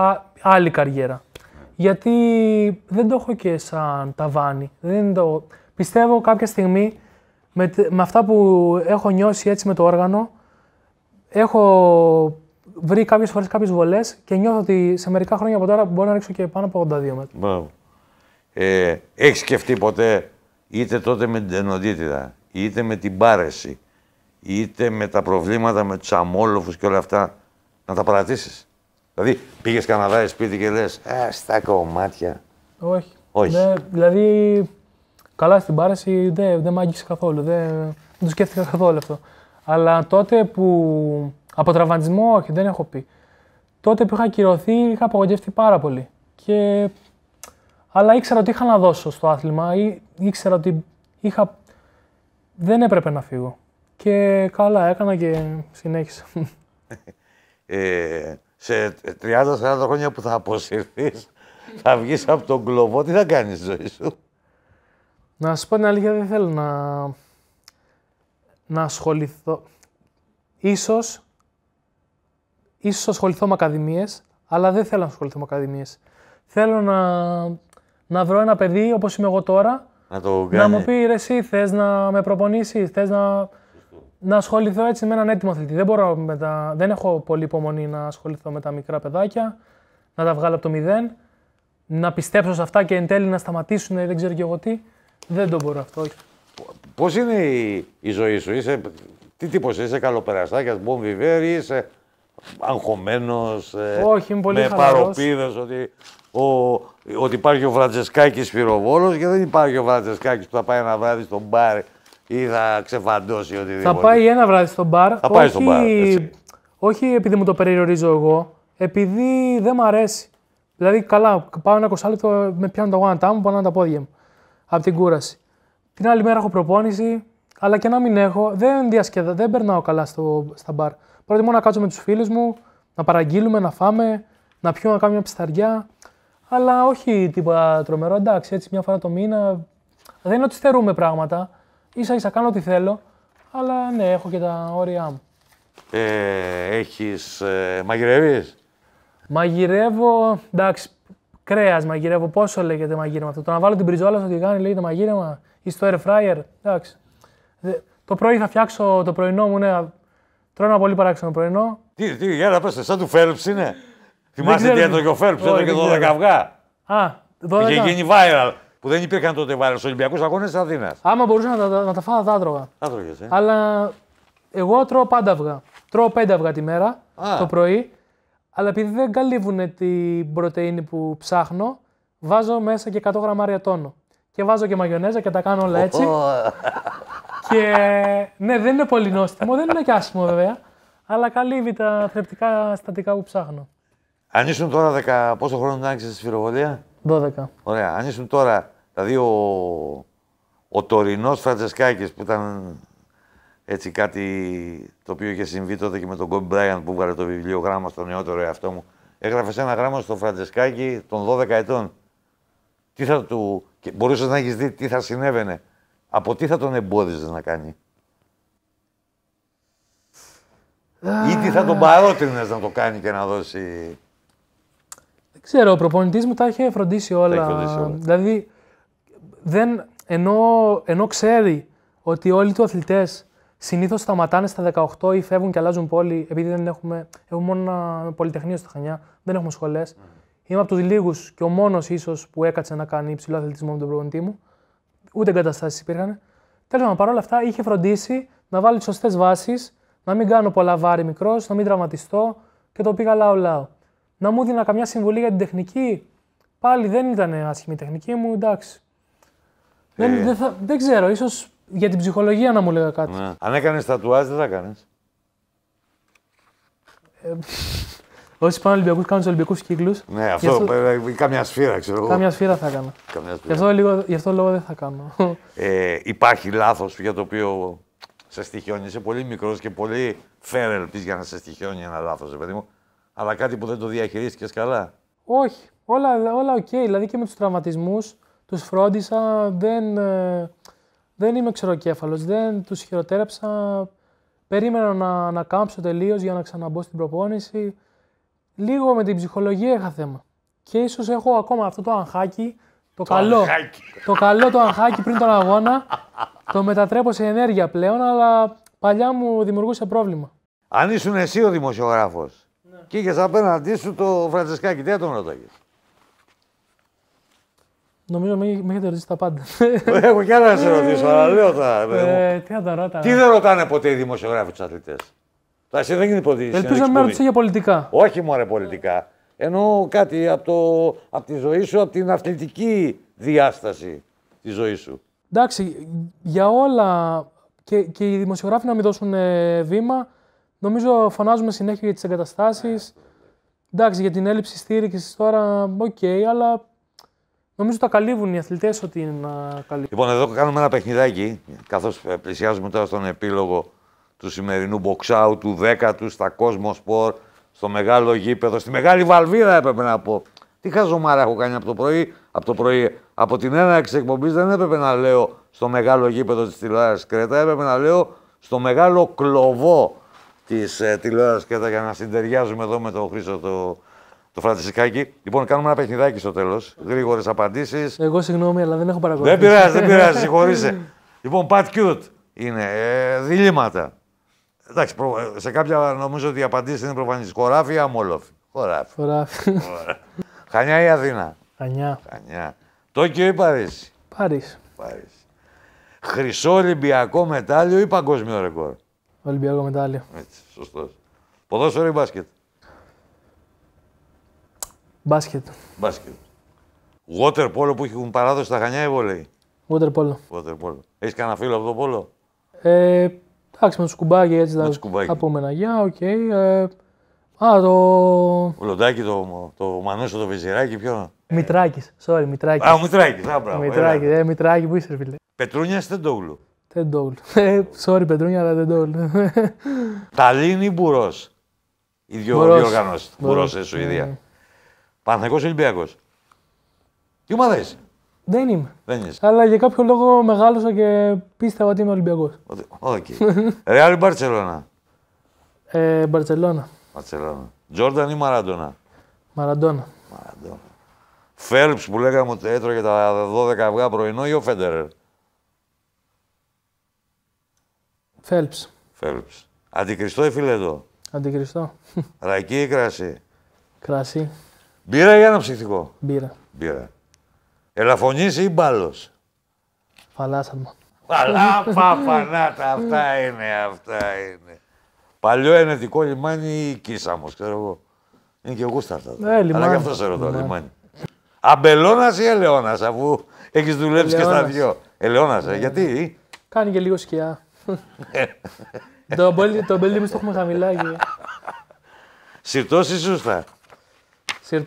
άλλη καριέρα. Γιατί δεν το έχω και σαν ταβάνι. Δεν το... Πιστεύω κάποια στιγμή με, με αυτά που έχω νιώσει έτσι με το όργανο, έχω βρει κάποιες φορές κάποιες βολές και νιώθω ότι σε μερικά χρόνια από τώρα μπορώ να ρίξω και πάνω από 82 μέτρα. Ε, Έχεις σκεφτεί ποτέ είτε τότε με την τενοντίτιδα, είτε με την πάρεση, είτε με τα προβλήματα με τους αμόλοφους και όλα αυτά, να τα παρατήσεις. Δηλαδή, πήγες Καναδά σπίτι και λες, Α, στα κομμάτια. Όχι. Όχι. Ναι, δηλαδή, καλά στην πάρεση δεν δε μ' άγγιξε καθόλου. Δεν το σκέφτηκα καθόλου αυτό. Αλλά τότε που. Από τραυματισμό, όχι, δεν έχω πει. Τότε που είχα κυρωθεί, είχα απογοητευτεί πάρα πολύ. Και αλλά ήξερα ότι είχα να δώσω στο άθλημα ή ήξερα ότι είχα... δεν έπρεπε να φύγω. Και καλά έκανα και συνέχισα. Ε, σε 30-40 χρόνια που θα αποσυρθείς, θα βγεις από τον κλωβό, τι θα κάνεις στη ζωή σου. Να σου πω την αλήθεια, δεν θέλω να, να ασχοληθώ. Ίσως, ίσως ασχοληθώ με ακαδημίες, αλλά δεν θέλω να ασχοληθώ με ακαδημίες. Θέλω να να βρω ένα παιδί όπως είμαι εγώ τώρα. Να, μου πει ρε, εσύ θες να με προπονήσεις, θες να, να ασχοληθώ έτσι με έναν έτοιμο αθλητή. Δεν, μπορώ με τα... δεν έχω πολύ υπομονή να ασχοληθώ με τα μικρά παιδάκια, να τα βγάλω από το μηδέν, να πιστέψω σε αυτά και εν τέλει να σταματήσουν δεν ξέρω και εγώ τι. Δεν το μπορώ αυτό. Πώς είναι η... ζωή σου, είσαι. Τι τύπος είσαι, καλοπεραστάκια, μπομβιβέρι, είσαι αγχωμένος, ε, Όχι, είμαι πολύ με παροπίδες, ότι, ο, ότι υπάρχει ο Φραντζεσκάκης πυροβόλος και δεν υπάρχει ο Φραντζεσκάκης που θα πάει ένα βράδυ στο μπαρ ή θα ξεφαντώσει οτιδήποτε. Θα πάει ένα βράδυ στον μπαρ. όχι, όχι επειδή μου το περιορίζω εγώ, επειδή δεν μου αρέσει. Δηλαδή, καλά, πάω ένα κοσάλιτο, με πιάνουν τα γόνατά μου, πονάνε τα πόδια μου. Από την κούραση. Την άλλη μέρα έχω προπόνηση, αλλά και να μην έχω, δεν διασκεδα, δεν περνάω καλά στο, στα μπαρ. Προτιμώ να κάτσω με τους φίλους μου, να παραγγείλουμε, να φάμε, να πιούμε, να κάνουμε μια πισταριά. Αλλά όχι τίποτα τρομερό. Εντάξει, έτσι μια φορά το μήνα. Δεν είναι ότι στερούμε πράγματα. σα ίσα κάνω ό,τι θέλω. Αλλά ναι, έχω και τα όρια μου. Ε, έχεις, ε, μαγειρεύεις? Μαγειρεύω, εντάξει, κρέας μαγειρεύω. Πόσο λέγεται μαγείρεμα αυτό. Το να βάλω την πριζόλα στο τηγάνι λέγεται μαγείρεμα ή στο air fryer. Εντάξει. Το πρωί θα φτιάξω το πρωινό μου, ναι, Τρώω ένα πολύ παράξενο πρωινό. Τι, τι, για να πέστε, σαν του Φέλπς είναι. Θυμάστε τι έτρωγε ο Φέλπς, έτρωγε 12 αυγά. Α, 12. Είχε γίνει viral. Που δεν υπήρχαν τότε viral στους Ολυμπιακούς Αγώνες τη Αθήνας. Άμα μπορούσα να τα, να τα φάω, θα άτρωγα. Θα ε. Αλλά εγώ τρώω πάντα αυγά. Τρώω πέντε αυγά τη μέρα Α. το πρωί. Αλλά επειδή δεν καλύβουν την πρωτενη που ψάχνω, βάζω μέσα και 100 γραμμάρια τόνο. Και βάζω και μαγιονέζα και τα κάνω όλα έτσι και ναι, δεν είναι πολύ νόστιμο, δεν είναι και άσχημο βέβαια, αλλά καλύβει τα θρεπτικά στατικά που ψάχνω. Αν ήσουν τώρα 10, πόσο χρόνο ήταν στη σφυροβολία? 12. Ωραία. Αν ήσουν τώρα, δηλαδή ο, ο τωρινός Φραντζεσκάκης που ήταν έτσι κάτι το οποίο είχε συμβεί τότε και με τον Κόμπι Μπράιαν που βγάλε το βιβλίο γράμμα στο νεότερο εαυτό μου. Έγραφες ένα γράμμα στο Φραντζεσκάκη των 12 ετών. Τι θα του. μπορούσες να έχεις δει τι θα συνέβαινε από τι θα τον εμπόδιζες να κάνει. Ή τι θα τον παρότρινες να το κάνει και να δώσει. Δεν ξέρω, ο προπονητής μου τα είχε φροντίσει όλα. Δηλαδή, δεν, ενώ, ενώ ξέρει ότι όλοι του αθλητές συνήθως σταματάνε στα 18 ή φεύγουν και αλλάζουν πόλη, επειδή δεν έχουμε. Έχουμε μόνο ένα πολυτεχνείο στα Χανιά, δεν έχουμε σχολές. Είμαι από τους λίγους και ο μόνος ίσως που έκατσε να κάνει υψηλό αθλητισμό με τον προπονητή μου ούτε εγκαταστάσεις υπήρχαν. Τέλος πάντων, παρόλα αυτά είχε φροντίσει να βάλει τις σωστές βάσεις, να μην κάνω πολλά βάρη μικρός, να μην τραυματιστώ και το πήγα λαό-λαό. Να μου δίνα καμιά συμβουλή για την τεχνική. Πάλι δεν ήταν άσχημη η τεχνική μου, εντάξει. δεν, ε. ξέρω, ίσως για την ψυχολογία να μου λέγα κάτι. Ναι. Αν έκανες τατουάζ, δεν θα έκανε. Όσοι πάνε Ολυμπιακούς κάνουν τους Ολυμπιακούς κύκλους. Ναι, αυτό. αυτό... Ε, ε, Κάμια σφύρα, ξέρω εγώ. Κάμια σφύρα θα έκανα. Κάμια σφύρα. Γι, αυτό λίγο, αυτό λόγο δεν θα κάνω. Ε, υπάρχει λάθος για το οποίο σε στοιχιώνει. Είσαι πολύ μικρός και πολύ φέρελπτη για να σε στοιχιώνει ένα λάθος, παιδί μου. Αλλά κάτι που δεν το διαχειρίστηκες καλά. Όχι. Όλα, όλα οκ. Okay. Δηλαδή και με τους τραυματισμούς τους φρόντισα. Δεν, ε, δεν είμαι ξεροκέφαλος. Δεν τους χειροτέρεψα. Περίμενα να κάμψω τελείως για να ξαναμπω στην προπόνηση λίγο με την ψυχολογία είχα θέμα. Και ίσως έχω ακόμα αυτό το αγχάκι. Το, το καλό. Το καλό το αγχάκι πριν τον αγώνα. το μετατρέπω σε ενέργεια πλέον, αλλά παλιά μου δημιουργούσε πρόβλημα. Αν ήσουν εσύ ο δημοσιογράφος ναι. και είχες απέναντί σου το Φραντσεσκάκι, τι τον ρωτάγε. Νομίζω με, με έχετε ρωτήσει τα πάντα. Έχω κι άλλα να σε ρωτήσω, αλλά λέω τα. Ε, τι θα Τι δεν ρωτάνε ποτέ οι δημοσιογράφοι τους αθλητές δεν είναι Ελπίζω να με ρωτήσει για πολιτικά. Όχι μόνο πολιτικά. Εννοώ κάτι από, το, από τη ζωή σου, από την αθλητική διάσταση της ζωής σου. Εντάξει, για όλα και, και οι δημοσιογράφοι να μην δώσουν ε, βήμα. Νομίζω φωνάζουμε συνέχεια για τις εγκαταστάσεις. Εντάξει, για την έλλειψη στήριξης τώρα, οκ, okay, αλλά νομίζω τα καλύβουν οι αθλητές ότι να καλύβουν. Λοιπόν, εδώ κάνουμε ένα παιχνιδάκι, καθώς ε, πλησιάζουμε τώρα στον επίλογο του σημερινού box του 10ου στα κόσμο σπορ, στο μεγάλο γήπεδο, στη μεγάλη βαλβίδα έπρεπε να πω. Τι χαζομάρα έχω κάνει από το πρωί, από, το πρωί, από την έναρξη εκπομπής δεν έπρεπε να λέω στο μεγάλο γήπεδο της τηλεόρασης Κρέτα, έπρεπε να λέω στο μεγάλο κλοβό της ε, τηλεόρασης Κρέτα για να συντεριάζουμε εδώ με τον Χρήστο το, το Φραντσισκάκι. Λοιπόν, κάνουμε ένα παιχνιδάκι στο τέλος. Γρήγορες απαντήσεις. Εγώ συγγνώμη, αλλά δεν έχω παρακολουθήσει. Δεν πειράζει, δεν πειράζει, συγχωρησε. λοιπόν, Pat Cute είναι. Ε, διλήμματα. Εντάξει, σε κάποια νομίζω ότι οι απαντήσει είναι προφανεί. Χωράφι ή αμόλοφι. Χωράφι. Χανιά ή Αθήνα. Χανιά. Χανιά. Τόκιο ή Παρίσι. Παρίσι. Παρίσι. Χρυσό Ολυμπιακό μετάλλιο ή παγκόσμιο ρεκόρ. Ολυμπιακό μετάλλιο. Έτσι, σωστός. Ποδόσφαιρο ή μπάσκετ. Μπάσκετ. Μπάσκετ. Water polo που έχουν παράδοση στα Χανιά ή βολέι. Water polo. Water polo. Έχεις κανένα φίλο από το πόλο. Ε, Εντάξει, με το σκουμπάκι έτσι. Με το δηλαδή, σκουμπάκι. Από μεναγιά, οκ. Ε. α, το. Ο Λοντάκι, το, το Μανούσο, το Βεζιράκι, ποιο. Ε. Μητράκι, sorry, Μητράκης. Α, μητράκι, θα μπράβο. Μητράκη, ε, Μητράκη, πού είσαι, φίλε. Πετρούνια Τεντόγλου. Τεντόγλου. Ε, sorry, Πετρούνια, αλλά Τεντόγλου. Ταλίνη Μπουρός. Οι δύο οργανώσει. Μπουρό, σε Σουηδία. Ναι. Παναθηναϊκός Ολυμπιακός. Τι ομάδα είσαι. Δεν είμαι. Δεν είσαι. Αλλά για κάποιο λόγο μεγάλωσα και πίστευα ότι είμαι Ολυμπιακός. Οκ. Ρεάλ ή ε, Μπαρσελόνα. Μπαρσελόνα. Τζόρνταν ή Μαραντόνα. Μαραντόνα. Μαραντόνα. που λέγαμε ότι έτρωγε τα 12 αυγά πρωινό ή ο Φέντερερ. Φέλπς. Φέλπς. Αντικριστό ή φιλέτο. Αντικριστό. Ρακή ή κρασί. Κρασί. Μπύρα ή ένα ψυχτικό. Μπύρα. Μπύρα. Ελαφωνής ή μπάλος. Φαλάσαμε. Φαλάφα, φανάτα, αυτά είναι, αυτά είναι. Παλιό ενετικό λιμάνι ή Κίσαμος, ξέρω εγώ. Είναι και εγώ στα αυτά. Ε, Αλλά και αυτό σε ρωτώ, λιμάνι. λιμάνι. ή Ελαιώνας, αφού έχεις δουλέψει και στα δυο. Ελαιώνας, ε, ε, γιατί. Κάνει και λίγο σκιά. το μπέλι εμείς το έχουμε χαμηλά. Συρτό ή σούστα.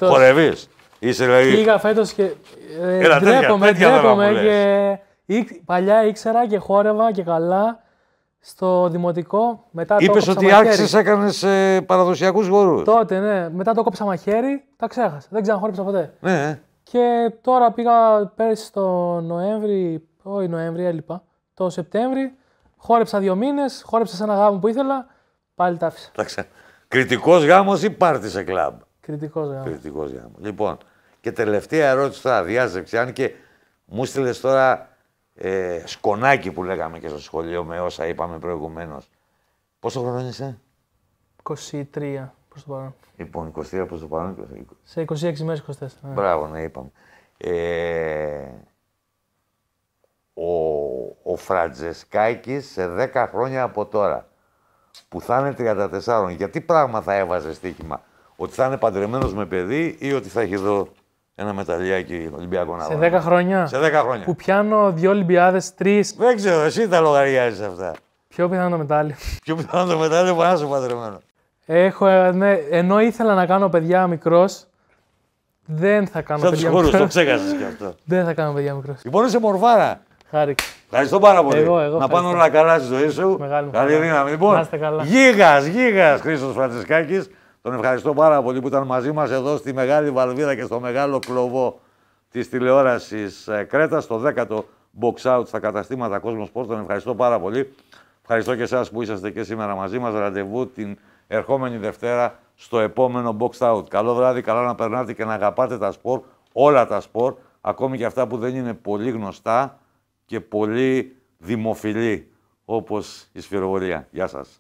Χορεύεις. Είσαι δηλαδή... Πήγα φέτος και ε, Έλα, ντρέπομαι, παλιά ήξερα και χόρευα και καλά στο δημοτικό. Μετά ότι άρχισες έκανες παραδοσιακούς γορού. Τότε, ναι. Μετά το κόψα μαχαίρι, τα ξέχασα. Δεν ξαναχώρεψα ποτέ. Ναι. Ε. Και τώρα πήγα πέρσι το Νοέμβρη, όχι Νοέμβρη, έλειπα. Το Σεπτέμβρη, χόρεψα δύο μήνες, χόρεψα σε ένα γάμο που ήθελα. Πάλι τα άφησα. Κριτικός γάμος ή πάρτι σε κλαμπ. Κριτικός γάμος. Κριτικός γάμος. Λοιπόν, και τελευταία ερώτηση τώρα, διάζεξε, αν και μου στείλες τώρα ε, σκονάκι που λέγαμε και στο σχολείο με όσα είπαμε προηγουμένως. Πόσο χρόνο είσαι, 23 προς το παρόν. Λοιπόν, 23 προς το παρόν. Σε 26 μέρε 24. Μπράβο, να είπαμε. Ε, ο, ο Φραντζεσκάκης σε 10 χρόνια από τώρα που θα είναι 34, γιατί πράγμα θα έβαζε στοίχημα, ότι θα είναι παντρεμένος με παιδί ή ότι θα έχει δω ένα μεταλλιάκι Ολυμπιακό να Σε 10 χρόνια. Σε 10 χρόνια. Που πιάνω δύο Ολυμπιάδες, τρεις. Δεν ξέρω, εσύ τα λογαριάζεις αυτά. Πιο πιθανό το μετάλλιο. Πιο πιθανό το μετάλλιο που σου παντρεμένο. Έχω, ε, ναι, ενώ ήθελα να κάνω παιδιά μικρός, δεν θα κάνω Σαν παιδιά μικρό. Σαν το ξέχασες κι αυτό. δεν θα κάνω παιδιά μικρός. Λοιπόν, είσαι μορφάρα. Χάρη. Ευχαριστώ πάρα πολύ. Εγώ, εγώ, να πάνε όλα καλά στη ζωή σου. Μεγάλη Καλή δύναμη. Λοιπόν, γίγας, γίγας Χρήσο τον ευχαριστώ πάρα πολύ που ήταν μαζί μας εδώ στη Μεγάλη Βαλβίδα και στο Μεγάλο Κλωβό της τηλεόρασης ε, Κρέτας, στο 10ο Box Out στα καταστήματα Κόσμος Πόρτ. Τον ευχαριστώ πάρα πολύ. Ευχαριστώ και εσάς που είσαστε και σήμερα μαζί μας. Ραντεβού την ερχόμενη Δευτέρα στο επόμενο Box Out. Καλό βράδυ, καλά να περνάτε και να αγαπάτε τα σπορ, όλα τα σπορ, ακόμη και αυτά που δεν είναι πολύ γνωστά και πολύ δημοφιλή, όπως η σφυροβολία. Γεια σας.